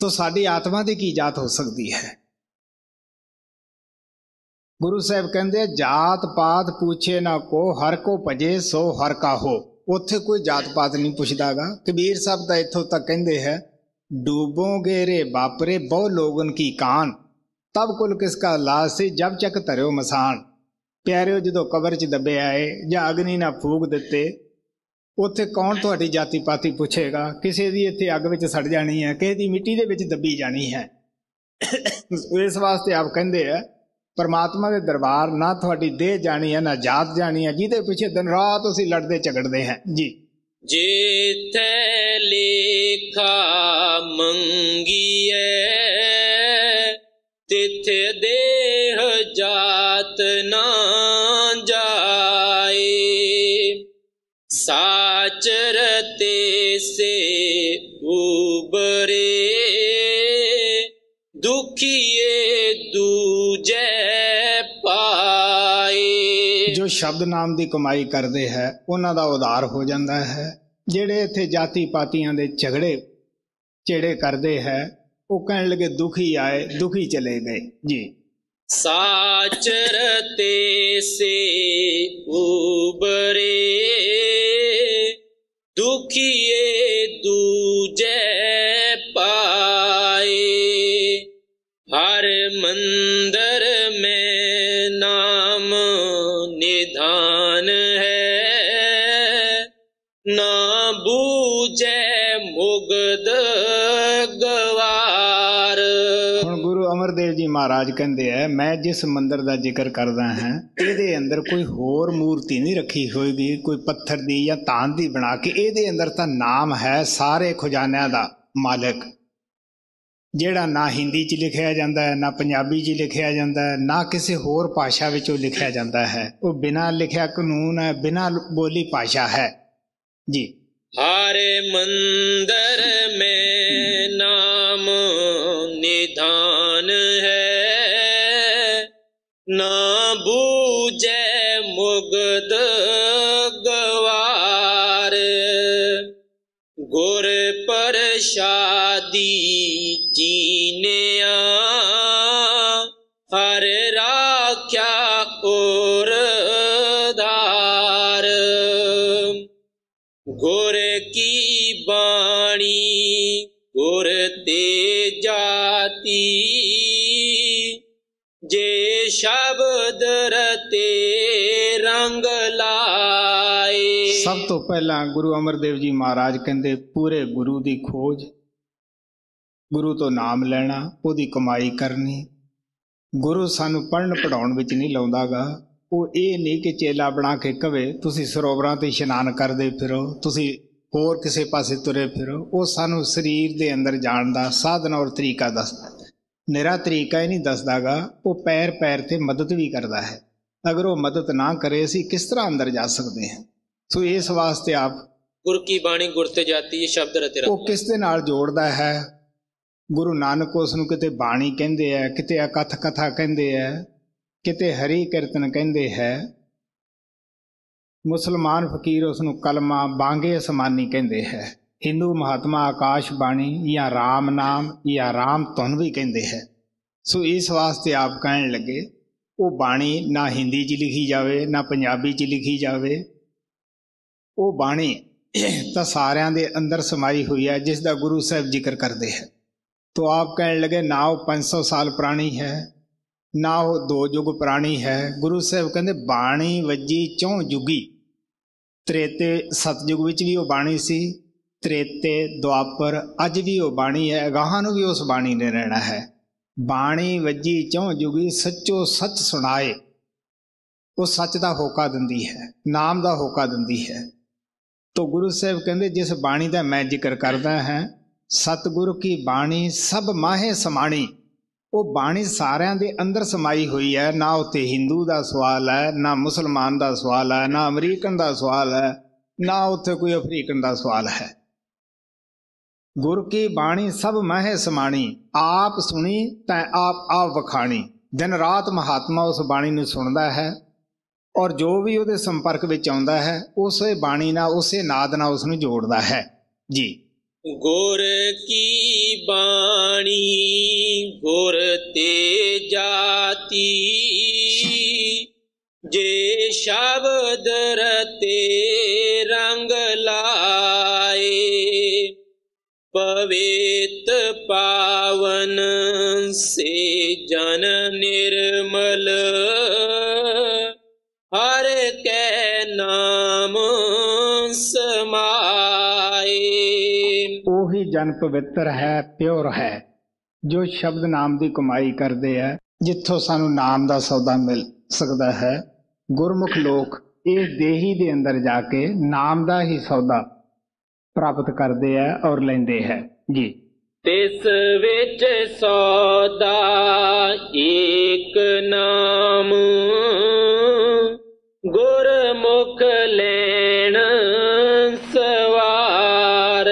ਤੋ ਸਾਡੀ ਆਤਮਾ ਦੀ ਕੀ ਜਾਤ ਹੋ ਸਕਦੀ ਹੈ ਗੁਰੂ ਸਾਹਿਬ ਕਹਿੰਦੇ ਜਾਤ ਪਾਤ ਪੁੱਛੇ ਨਾ ਕੋ ਹਰ ਕੋ ਭਜੇ ਸੋ ਹਰ ਕਾ ਹੋ ਉੱਥੇ ਕੋਈ ਜਾਤ ਪਾਤ ਨਹੀਂ ਪੁੱਛਦਾਗਾ ਕਬੀਰ ਸਾਹਿਬ ਦਾ ਇੱਥੋਂ ਤੱਕ ਕਹਿੰਦੇ ਹੈ ਡੂਬੋਗੇ ਰੇ ਬਾਪਰੇ ਬਹੁ ਲੋਗਨ ਕੀ ਕਾਨ ਤਬ ਕੁਲ ਕਿਸ ਕਾ ਲਾਸ ਜਬ ਚੱਕ ਧਰਿਓ ਮਸਾਨ ਪਿਆਰਿਓ ਜਦੋਂ ਕਬਰ 'ਚ ਦੱਬੇ ਆਏ ਜਾਂ ਅਗਨੀ ਨਾ ਫੂਕ ਦਿੱਤੇ ਉੱਥੇ ਕੌਣ ਤੁਹਾਡੀ ਜਾਤੀ ਪਾਤੀ ਪੁੱਛੇਗਾ ਕਿਸੇ ਦੀ ਇੱਥੇ ਅੱਗ ਵਿੱਚ ਸੜ ਜਾਣੀ ਹੈ ਕਿਸੇ ਦੀ ਮਿੱਟੀ ਦੇ ਵਿੱਚ ਦੱਬੀ ਜਾਣੀ ਹੈ ਇਸ ਵਾਸਤੇ ਆਪ ਕਹਿੰਦੇ ਆ ਪਰਮਾਤਮਾ ਦੇ ਦਰਬਾਰ ਨਾ ਤੁਹਾਡੀ ਦੇਹ ਜਾਣੀ ਹੈ ਨਾ ਜਾਤ ਜਾਣੀ ਹੈ ਜਿਹਦੇ ਪਿੱਛੇ ਦਿਨ ਰਾਤ ਅਸੀਂ ਲੜਦੇ ਝਗੜਦੇ ਹਾਂ ਜੀ ਤੇ ਲੇਖਾ ਮੰਗੀਏ ਸ਼ਬਦ ਨਾਮ ਦੀ ਕਮਾਈ ਕਰਦੇ ਹੈ ਉਹਨਾਂ ਦਾ ਉਧਾਰ ਹੋ ਜਾਂਦਾ ਹੈ ਜਿਹੜੇ ਇੱਥੇ ਜਾਤੀ ਪਾਤੀਆਂ ਦੇ ਝਗੜੇ ਛੇੜੇ ਕਰਦੇ ਹੈ ਉਹ ਕਹਿਣ ਲੱਗੇ ਦੁਖੀ ਆਏ ਦੁਖੀ ਚਲੇ ਗਏ ਜੀ ਸਾਚਰਤੇ ਸੇ ਉਬਰੇ ਦੁਖੀ ਸੁਖਦੇਵ ਜੀ ਮਹਾਰਾਜ ਕਹਿੰਦੇ ਆ ਮੈਂ ਜਿਸ ਮੰਦਰ ਦਾ ਜ਼ਿਕਰ ਕਰਦਾ ਹਾਂ ਇਹਦੇ ਅੰਦਰ ਕੋਈ ਹੋਰ ਮੂਰਤੀ ਨਹੀਂ ਰੱਖੀ ਹੋਈਗੀ ਕੋਈ ਪੱਥਰ ਦੀ ਜਾਂ ਤਾਂ ਦੀ ਬਣਾ ਕੇ ਇਹਦੇ ਅੰਦਰ ਤਾਂ ਨਾਮ ਹੈ ਸਾਰੇ ਖਜ਼ਾਨਿਆਂ ਦਾ ਮਾਲਕ ਜਿਹੜਾ ਨਾ ਹਿੰਦੀ 'ਚ ਲਿਖਿਆ ਜਾਂਦਾ ਹੈ ਨਾ ਪੰਜਾਬੀ 'ਚ ਲਿਖਿਆ ਜਾਂਦਾ ਹੈ ਨਾ ਕਿਸੇ ਹੋਰ ਭਾਸ਼ਾ ਵਿੱਚ ਉਹ ਲਿਖਿਆ ਜਾਂਦਾ ਹੈ ਉਹ ਬਿਨਾਂ ਲਿਖਿਆ ਕਾਨੂੰਨ ਹੈ ਬਿਨਾਂ ਬੋਲੀ ਭਾਸ਼ਾ ਹੈ ਜੀ ਹਾਰੇ ਮੰਦਰ ਮੇ ਨਾਮ ਨਿਧਾਨ ਬੂਝੈ ਮੁਗਦ ਗਵਾਰ ਗੁਰ ਪ੍ਰਸ਼ਾਦੀ ਚੀਨਿਆ ਹਰ ਰਾਖਿਆ ਔਰ ਧਾਰ ਗੁਰ ਕੀ ਬਾਣੀ ਗੁਰ ਤੇ ਜਾਤੀ ਜੇ ਸ਼ਬਦ ਰਤੇ ਰੰਗ ਲਾਏ ਸਭ ਤੋਂ ਪਹਿਲਾਂ ਗੁਰੂ ਅਮਰਦੇਵ ਜੀ ਮਹਾਰਾਜ ਕਹਿੰਦੇ ਪੂਰੇ ਗੁਰੂ ਦੀ ਖੋਜ ਗੁਰੂ ਤੋਂ ਨਾਮ ਲੈਣਾ ਉਹਦੀ ਕਮਾਈ ਕਰਨੀ ਗੁਰੂ ਸਾਨੂੰ ਪੜਨ ਪੜਾਉਣ ਵਿੱਚ ਨਹੀਂ ਲਾਉਂਦਾਗਾ ਉਹ ਇਹ ਨਹੀਂ ਕਿ ਚੇਲਾ ਬਣਾ ਕੇ ਕਵੇ ਤੁਸੀਂ ਸਰੋਵਰਾਂ ਤੇ ਇਸ਼ਨਾਨ ਕਰਦੇ ਫਿਰੋ ਤੁਸੀਂ ਹੋਰ ਕਿਸੇ ਪਾਸੇ ਤੁਰੇ ਫਿਰੋ ਉਹ ਸਾਨੂੰ ਸਰੀਰ ਦੇ ਅੰਦਰ ਜਾਣ ਦਾ ਸਾਧਨ ਔਰ ਤਰੀਕਾ ਦੱਸਦਾ ਨਿਰਾ ਤਰੀਕਾ ਹੀ ਨਹੀਂ ਦੱਸਦਾਗਾ ਉਹ ਪੈਰ ਪੈਰ ਤੇ ਮਦਦ ਵੀ ਕਰਦਾ ਹੈ ਅਗਰ ਉਹ ਮਦਦ ਨਾ ਕਰੇ ਅਸੀਂ ਕਿਸ ਤਰ੍ਹਾਂ ਅੰਦਰ ਜਾ ਸਕਦੇ ਹਾਂ ਸੋ ਇਸ ਵਾਸਤੇ ਆਪ ਗੁਰ ਕੀ ਬਾਣੀ ਗੁਰ ਤੇ ਜਾਤੀ ਇਹ ਸ਼ਬਦ ਰਤੇ ਉਹ ਕਿਸ ਦੇ ਨਾਲ ਜੋੜਦਾ ਹੈ ਗੁਰੂ ਨਾਨਕ ਉਸ ਨੂੰ ਕਿਤੇ ਬਾਣੀ ਕਹਿੰਦੇ ਆ ਕਿਤੇ ਅਕਥ ਕਥਾ ਕਹਿੰਦੇ ਆ ਕਿਤੇ ਹਰੀ ਕੀਰਤਨ ਕਹਿੰਦੇ ਹੈ ਮੁਸਲਮਾਨ ਫਕੀਰ ਉਸ ਨੂੰ ਕਲਮਾ ਬਾਂਗੇ ਅਸਮਾਨੀ ਕਹਿੰਦੇ ਹੈ ਹਿੰਦੂ ਮਹਾਤਮਾ ਆਕਾਸ਼ ਬਾਣੀ ਜਾਂ RAM ਨਾਮ ਜਾਂ ਰਾਮ ਧੁਨ ਵੀ ਕਹਿੰਦੇ ਹੈ ਸੋ ਇਸ ਵਾਸਤੇ ਆਪ ਕਹਿਣ ਲੱਗੇ ਉਹ ਬਾਣੀ ਨਾ ਹਿੰਦੀ 'ਚ ਲਿਖੀ ਜਾਵੇ ਨਾ ਪੰਜਾਬੀ 'ਚ ਲਿਖੀ ਜਾਵੇ ਉਹ ਬਾਣੀ ਤਾਂ ਸਾਰਿਆਂ ਦੇ ਅੰਦਰ ਸਮਾਈ ਹੋਈ ਹੈ ਜਿਸ ਦਾ ਗੁਰੂ ਸਾਹਿਬ ਜ਼ਿਕਰ ਕਰਦੇ ਹੈ ਤੋ ਆਪ ਕਹਿਣ ਲੱਗੇ ਨਾ ਉਹ 500 ਸਾਲ ਪੁਰਾਣੀ ਹੈ ਨਾ ਉਹ ਦੋ ਯੁਗ ਪੁਰਾਣੀ ਹੈ ਗੁਰੂ ਸਾਹਿਬ ਕਹਿੰਦੇ ਬਾਣੀ ਵੱਜੀ ਚੌ ਜੁਗੀ ਤ੍ਰੇਤੇ ਸਤਜੁਗ ਵਿੱਚ ਵੀ ਉਹ ਬਾਣੀ ਸੀ ਤ੍ਰੇਤੇ ਦੁਆਪਰ ਅੱਜ ਵੀ ਉਹ ਬਾਣੀ ਹੈ ਅਗਾਹਾਂ ਨੂੰ ਵੀ ਉਸ ਬਾਣੀ ਨੇ ਰਹਿਣਾ ਹੈ ਬਾਣੀ ਵੱਜੀ ਚੋਂ ਜੁਗੀ ਸੱਚੋ ਸੱਚ ਸੁਣਾਏ ਉਹ ਸੱਚ ਦਾ ਹੋਕਾ ਦਿੰਦੀ ਹੈ ਨਾਮ ਦਾ ਹੋਕਾ ਦਿੰਦੀ ਹੈ ਤੋ ਗੁਰੂ ਸਾਹਿਬ ਕਹਿੰਦੇ ਜਿਸ ਬਾਣੀ ਦਾ ਮੈਂ ਜ਼ਿਕਰ ਕਰਦਾ ਹਾਂ ਸਤਿਗੁਰ ਕੀ ਬਾਣੀ ਸਭ ਮਾਹੇ ਸਮਾਣੀ ਉਹ ਬਾਣੀ ਸਾਰਿਆਂ ਦੇ ਅੰਦਰ ਸਮਾਈ ਹੋਈ ਹੈ ਨਾ ਉਤੇ ਹਿੰਦੂ ਦਾ ਸਵਾਲ ਹੈ ਨਾ ਮੁਸਲਮਾਨ ਦਾ ਸਵਾਲ ਹੈ ਨਾ ਅਮਰੀਕਨ ਦਾ ਸਵਾਲ ਹੈ ਨਾ ਉਥੇ ਕੋਈ ਅਫਰੀਕਨ ਦਾ ਸਵਾਲ ਹੈ ਗੁਰ ਕੀ ਬਾਣੀ ਸਭ ਮਹਿ ਸਮਾਣੀ ਆਪ ਸੁਣੀ ਤੈ ਆਪ ਆਪ ਵਖਾਣੀ ਦਿਨ ਰਾਤ ਮਹਾਤਮਾ ਉਸ ਬਾਣੀ ਨੂੰ ਸੁਣਦਾ ਹੈ ਔਰ ਜੋ ਵੀ ਉਹਦੇ ਸੰਪਰਕ ਵਿੱਚ ਆਉਂਦਾ ਹੈ ਉਸੇ ਬਾਣੀ ਨਾਲ ਉਸੇ ਨਾਦ ਨਾਲ ਉਸ ਨੂੰ ਜੋੜਦਾ ਹੈ ਜੀ ਗੁਰ ਕੀ ਬਾਣੀ ਗੁਰ ਤੇ ਜਾਤੀ ਜੇ ਸ਼ਬਦ ਰਤੇ ਰੰਗ ਲਾ ਪਵਿੱਤ ਪਾਵਨ ਸੇ ਜਨ ਨਿਰਮਲ ਹਰ ਕੈ ਨਾਮ ਸਮਾਏ ਉਹੀ ਜਨ ਪਵਿੱਤਰ ਹੈ ਪਿਓਰ ਹੈ ਜੋ ਸ਼ਬਦ ਨਾਮ ਦੀ ਕਮਾਈ ਕਰਦੇ ਆ ਜਿੱਥੋਂ ਸਾਨੂੰ ਨਾਮ ਦਾ ਸੌਦਾ ਮਿਲ ਸਕਦਾ ਹੈ ਗੁਰਮੁਖ ਲੋਕ ਇਹ ਦੇਹੀ ਦੇ ਅੰਦਰ ਜਾ ਕੇ ਨਾਮ ਦਾ ਹੀ ਸੌਦਾ ਪ੍ਰਾਪਤ ਕਰਦੇ ਹੈ ਔਰ ਲੈਂਦੇ ਹੈ ਜੀ ਤਿਸ ਵਿੱਚ ਸੌਦਾ ਇੱਕ ਨਾਮ ਗੁਰਮੁਖ ਲੈਣ ਸਵਾਰ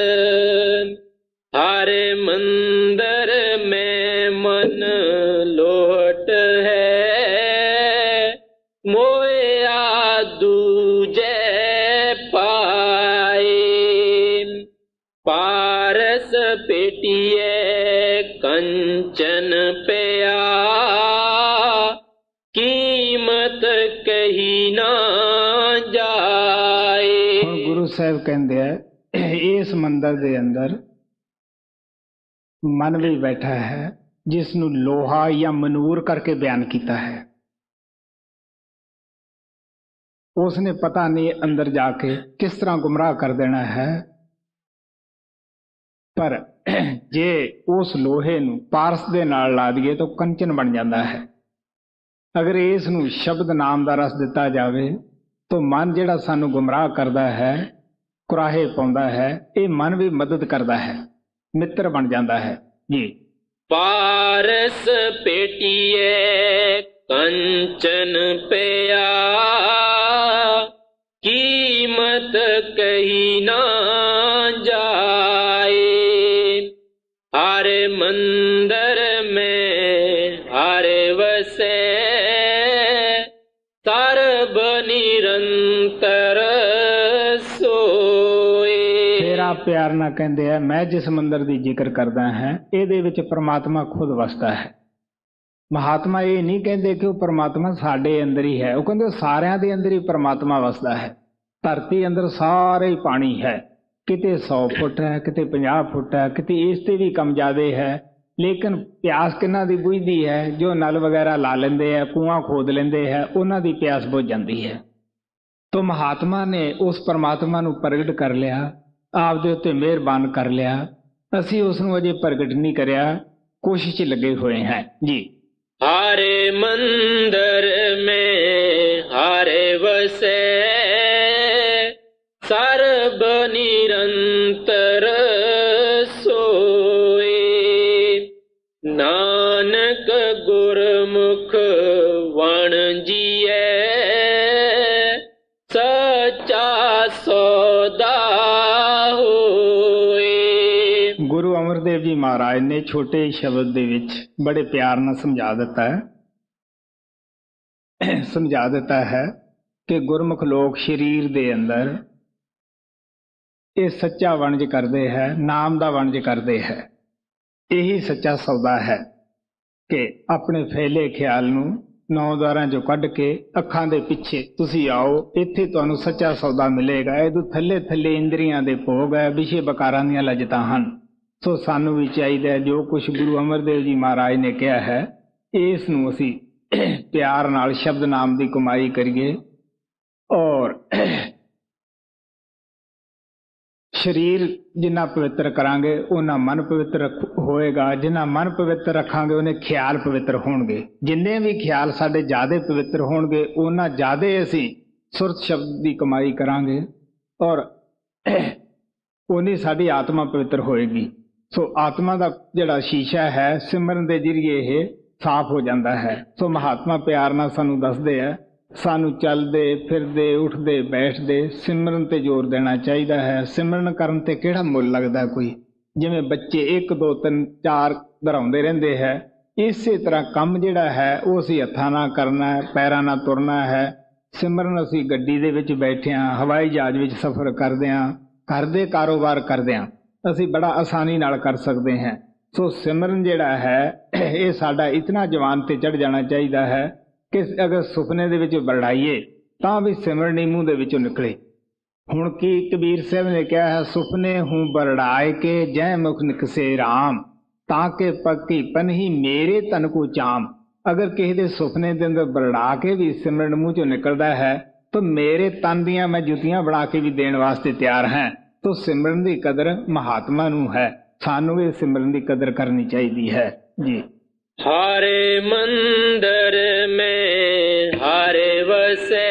ਹਰ ਮੰਦ ਮੰਦਰ ਦੇ ਅੰਦਰ ਮਨ ਵੀ ਬੈਠਾ ਹੈ ਜਿਸ ਨੂੰ ਲੋਹਾ ਜਾਂ ਮਨੂਰ ਕਰਕੇ ਬਿਆਨ ਕੀਤਾ ਹੈ ਉਸ ਨੇ ਪਤਾ ਨਹੀਂ ਅੰਦਰ ਜਾ ਕੇ ਕਿਸ ਤਰ੍ਹਾਂ ਗੁੰਮਰਾਹ ਕਰ ਦੇਣਾ ਹੈ ਪਰ ਜੇ ਉਸ ਲੋਹੇ ਨੂੰ ਪਾਰਸ ਦੇ ਨਾਲ ਲਾ ਦਈਏ ਤਾਂ ਕੰਚਨ ਬਣ ਜਾਂਦਾ ਹੈ ਅਗਰ ਇਸ ਨੂੰ ਸ਼ਬਦ ਨਾਮ ਦਾ ਰਸ ਦਿੱਤਾ ਜਾਵੇ ਤਾਂ ਮਨ ਜਿਹੜਾ ਸਾਨੂੰ ਗੁੰਮਰਾਹ ਕਰਦਾ ਹੈ ਕੁਰਾਹੇ ਪਾਉਂਦਾ ਹੈ ਇਹ ਮਨ ਵੀ ਮਦਦ ਕਰਦਾ ਹੈ ਮਿੱਤਰ ਬਣ ਜਾਂਦਾ ਹੈ ਜੀ ਪਾਰਸ ਪੇਟੀਏ ਕੰਚਨ ਪਿਆ ਕੀਮਤ ਕਹੀ ਨਾ ਜਾਏ ਹਰ ਮਨ ਆਪ ਪਿਆਰ ਨਾਲ ਕਹਿੰਦੇ ਆ ਮੈਂ ਜਿਸ ਮੰਦਰ ਦੀ ਜ਼ਿਕਰ ਕਰਦਾ ਹਾਂ ਇਹਦੇ ਵਿੱਚ ਪ੍ਰਮਾਤਮਾ ਖੁਦ ਵਸਦਾ ਹੈ ਮਹਾਤਮਾ ਇਹ ਨਹੀਂ ਕਹਿੰਦੇ ਕਿ ਉਹ ਪ੍ਰਮਾਤਮਾ ਸਾਡੇ ਅੰਦਰ ਹੀ ਹੈ ਉਹ ਕਹਿੰਦੇ ਸਾਰਿਆਂ ਦੇ ਅੰਦਰ ਹੀ ਪ੍ਰਮਾਤਮਾ ਵਸਦਾ ਹੈ ਧਰਤੀ ਅੰਦਰ ਸਾਰੇ ਹੀ ਪਾਣੀ ਹੈ ਕਿਤੇ 100 ਫੁੱਟ ਹੈ ਕਿਤੇ 50 ਫੁੱਟ ਹੈ ਕਿਤੇ ਇਸ ਤੇ ਵੀ ਕਮ ਜਾਵੇ ਹੈ ਲੇਕਿਨ ਪਿਆਸ ਕਿੰਨਾ ਦੀ ਬੁਝਦੀ ਹੈ ਜੋ ਨਲ ਵਗੈਰਾ ਲਾ ਲੈਂਦੇ ਆ ਕੂਆਂ ਖੋਦ ਲੈਂਦੇ ਹੈ ਉਹਨਾਂ ਦੀ ਪਿਆਸ ਬੁਝ ਜਾਂਦੀ ਹੈ ਤੋ ਮਹਾਤਮਾ ਨੇ ਉਸ ਪਰਮਾਤਮਾ ਨੂੰ ਪ੍ਰਗਟ ਕਰ ਲਿਆ ਆਪ ਦੇ ਉੱਤੇ ਮਿਹਰਬਾਨ ਕਰ ਲਿਆ ਅਸੀਂ ਉਸ ਨੂੰ ਅਜੇ ਪ੍ਰਗਟ ਨਹੀਂ ਕਰਿਆ ਕੋਸ਼ਿਸ਼ ਲੱਗੇ ਹੋਏ ਹਾਂ ਜੀ ਹਾਰੇ ਮੰਦਰ ਮੇ ਹਾਰੇ ਵਸੇ ਸਰਬ ਨਿਰੰਤਰ ਸੋਏ ਨਾਨਕ ਗੁਰਮੁਖ ਵਣ ਜੀ ਸੁਖਦੇਵ ਜੀ ਮਹਾਰਾਜ ਨੇ ਛੋਟੇ ਸ਼ਬਦ ਦੇ ਵਿੱਚ ਬੜੇ ਪਿਆਰ ਨਾਲ ਸਮਝਾ ਦਿੱਤਾ ਹੈ ਸਮਝਾ ਦਿੱਤਾ ਹੈ ਕਿ ਗੁਰਮੁਖ ਲੋਕ ਸਰੀਰ ਦੇ ਅੰਦਰ ਇਹ ਸੱਚਾ ਵਣਜ ਕਰਦੇ ਹੈ ਨਾਮ ਦਾ ਵਣਜ ਕਰਦੇ ਹੈ ਇਹੀ ਸੱਚਾ ਸੌਦਾ ਹੈ ਕਿ ਆਪਣੇ ਫੈਲੇ ਖਿਆਲ ਨੂੰ ਨੌ ਦਾਰਾਂ ਜੋ ਕੱਢ ਕੇ ਅੱਖਾਂ ਦੇ ਪਿੱਛੇ ਤੁਸੀਂ ਆਓ ਇੱਥੇ ਤੁਹਾਨੂੰ ਸੱਚਾ ਸੌਦਾ ਮਿਲੇਗਾ ਇਹਦੇ ਥੱਲੇ ਥੱਲੇ ਇੰਦਰੀਆਂ ਦੇ ਭੋਗ ਹੈ ਵਿਸ਼ੇ ਬਕਾਰਾਂ ਦੀਆਂ ਲਜਤਾਂ ਹਨ ਸੋ ਸਾਨੂੰ ਵੀ ਚਾਹੀਦਾ ਹੈ ਜੋ ਕੁਝ ਗੁਰੂ ਅਮਰਦੇਵ ਜੀ ਮਹਾਰਾਜ ਨੇ ਕਿਹਾ ਹੈ ਇਸ ਨੂੰ ਅਸੀਂ ਪਿਆਰ ਨਾਲ ਸ਼ਬਦ ਨਾਮ ਦੀ ਕਮਾਈ ਕਰੀਏ ਔਰ ਸਰੀਰ ਜਿੰਨਾ ਪਵਿੱਤਰ ਕਰਾਂਗੇ ਉਹਨਾਂ ਮਨ ਪਵਿੱਤਰ ਹੋਏਗਾ ਜਿੰਨਾ ਮਨ ਪਵਿੱਤਰ ਰੱਖਾਂਗੇ ਉਹਨੇ ਖਿਆਲ ਪਵਿੱਤਰ ਹੋਣਗੇ ਜਿੰਨੇ ਵੀ ਖਿਆਲ ਸਾਡੇ ਜਾਦੇ ਪਵਿੱਤਰ ਹੋਣਗੇ ਉਹਨਾਂ ਜਾਦੇ ਅਸੀਂ ਸੁਰਤ ਸ਼ਬਦ ਦੀ ਕਮਾਈ ਕਰਾਂਗੇ ਔਰ ਉਹਨੇ ਸਾਡੀ ਆਤਮਾ ਪਵਿੱਤਰ ਹੋਏਗੀ ਸੋ ਆਤਮਾ ਦਾ ਜਿਹੜਾ ਸ਼ੀਸ਼ਾ ਹੈ ਸਿਮਰਨ ਦੇ ਜ਼ਰੀਏ ਇਹ ਸਾਫ਼ ਹੋ ਜਾਂਦਾ ਹੈ ਸੋ ਮਹਾਤਮਾ ਪਿਆਰ ਨਾਲ ਸਾਨੂੰ ਦੱਸਦੇ ਆ ਸਾਨੂੰ ਚੱਲਦੇ ਫਿਰਦੇ ਉੱਠਦੇ ਬੈਠਦੇ ਸਿਮਰਨ ਤੇ ਜ਼ੋਰ ਦੇਣਾ ਚਾਹੀਦਾ ਹੈ ਸਿਮਰਨ ਕਰਨ ਤੇ ਕਿਹੜਾ ਮੁੱਲ ਲੱਗਦਾ ਕੋਈ ਜਿਵੇਂ ਬੱਚੇ 1 2 3 4 ਦਰਾਉਂਦੇ ਰਹਿੰਦੇ ਹੈ ਇਸੇ ਤਰ੍ਹਾਂ ਕੰਮ ਜਿਹੜਾ ਹੈ ਉਹ ਅਸੀਂ ਹੱਥਾਂ ਨਾਲ ਕਰਨਾ ਹੈ ਪੈਰਾਂ ਨਾਲ ਤੁਰਨਾ ਹੈ ਸਿਮਰਨ ਅਸੀਂ ਗੱਡੀ ਦੇ ਵਿੱਚ ਬੈਠਿਆਂ ਹਵਾਈ ਜਹਾਜ਼ ਵਿੱਚ ਸਫ਼ਰ ਕਰਦੇ ਆਂ ਕਰਦੇ ਕਾਰੋਬਾਰ ਕਰਦੇ ਆਂ ਅਸੀਂ ਬੜਾ ਆਸਾਨੀ ਨਾਲ ਕਰ ਸਕਦੇ ਹਾਂ ਸੋ ਸਿਮਰਨ ਜਿਹੜਾ ਹੈ ਇਹ ਸਾਡਾ ਇਤਨਾ ਜਵਾਨ ਤੇ ਚੜ ਜਾਣਾ ਚਾਹੀਦਾ ਹੈ ਕਿ ਅਗਰ ਸੁਪਨੇ ਦੇ ਵਿੱਚ ਬੜਾਈਏ ਤਾਂ ਵੀ ਸਿਮਰਨ ਹੀ ਮੂੰਹ ਦੇ ਵਿੱਚੋਂ ਨਿਕਲੇ ਹੁਣ ਕੀ ਕਬੀਰ ਸਾਹਿਬ ਨੇ ਕਿਹਾ ਹੈ ਸੁਪਨੇ ਹੂੰ ਬਰੜਾਏ ਕੇ ਜੈ ਮੁਖ ਨਿਕਸੇ RAM ਤਾਂ ਕਿ ਪੱਕੀ ਪਨਹੀ ਮੇਰੇ ਤਨ ਕੋ ਚਾਮ ਅਗਰ ਕਿਸੇ ਦੇ ਸੁਪਨੇ ਦੇ ਅੰਦਰ ਬਰੜਾ ਕੇ ਵੀ ਸਿਮਰਨ ਮੂੰਹ ਚੋਂ ਨਿਕਲਦਾ ਹੈ ਤਾਂ ਮੇਰੇ ਤਨ ਦੀਆਂ ਮੈਂ ਜੁੱਤੀਆਂ ਬਣਾ ਕੇ ਵੀ ਦੇਣ ਵਾਸਤੇ ਤਿਆਰ ਹਾਂ ਤੋ ਸਿਮਰਨ ਦੀ ਕਦਰ ਮਹਾਤਮਾ ਨੂੰ ਹੈ ਸਾਨੂੰ ਇਹ ਸਿਮਰਨ ਦੀ ਕਦਰ ਕਰਨੀ ਚਾਹੀਦੀ ਹੈ ਜੀ ਹਾਰੇ ਮੰਦਰ ਮੇ ਹਾਰੇ ਵਸੇ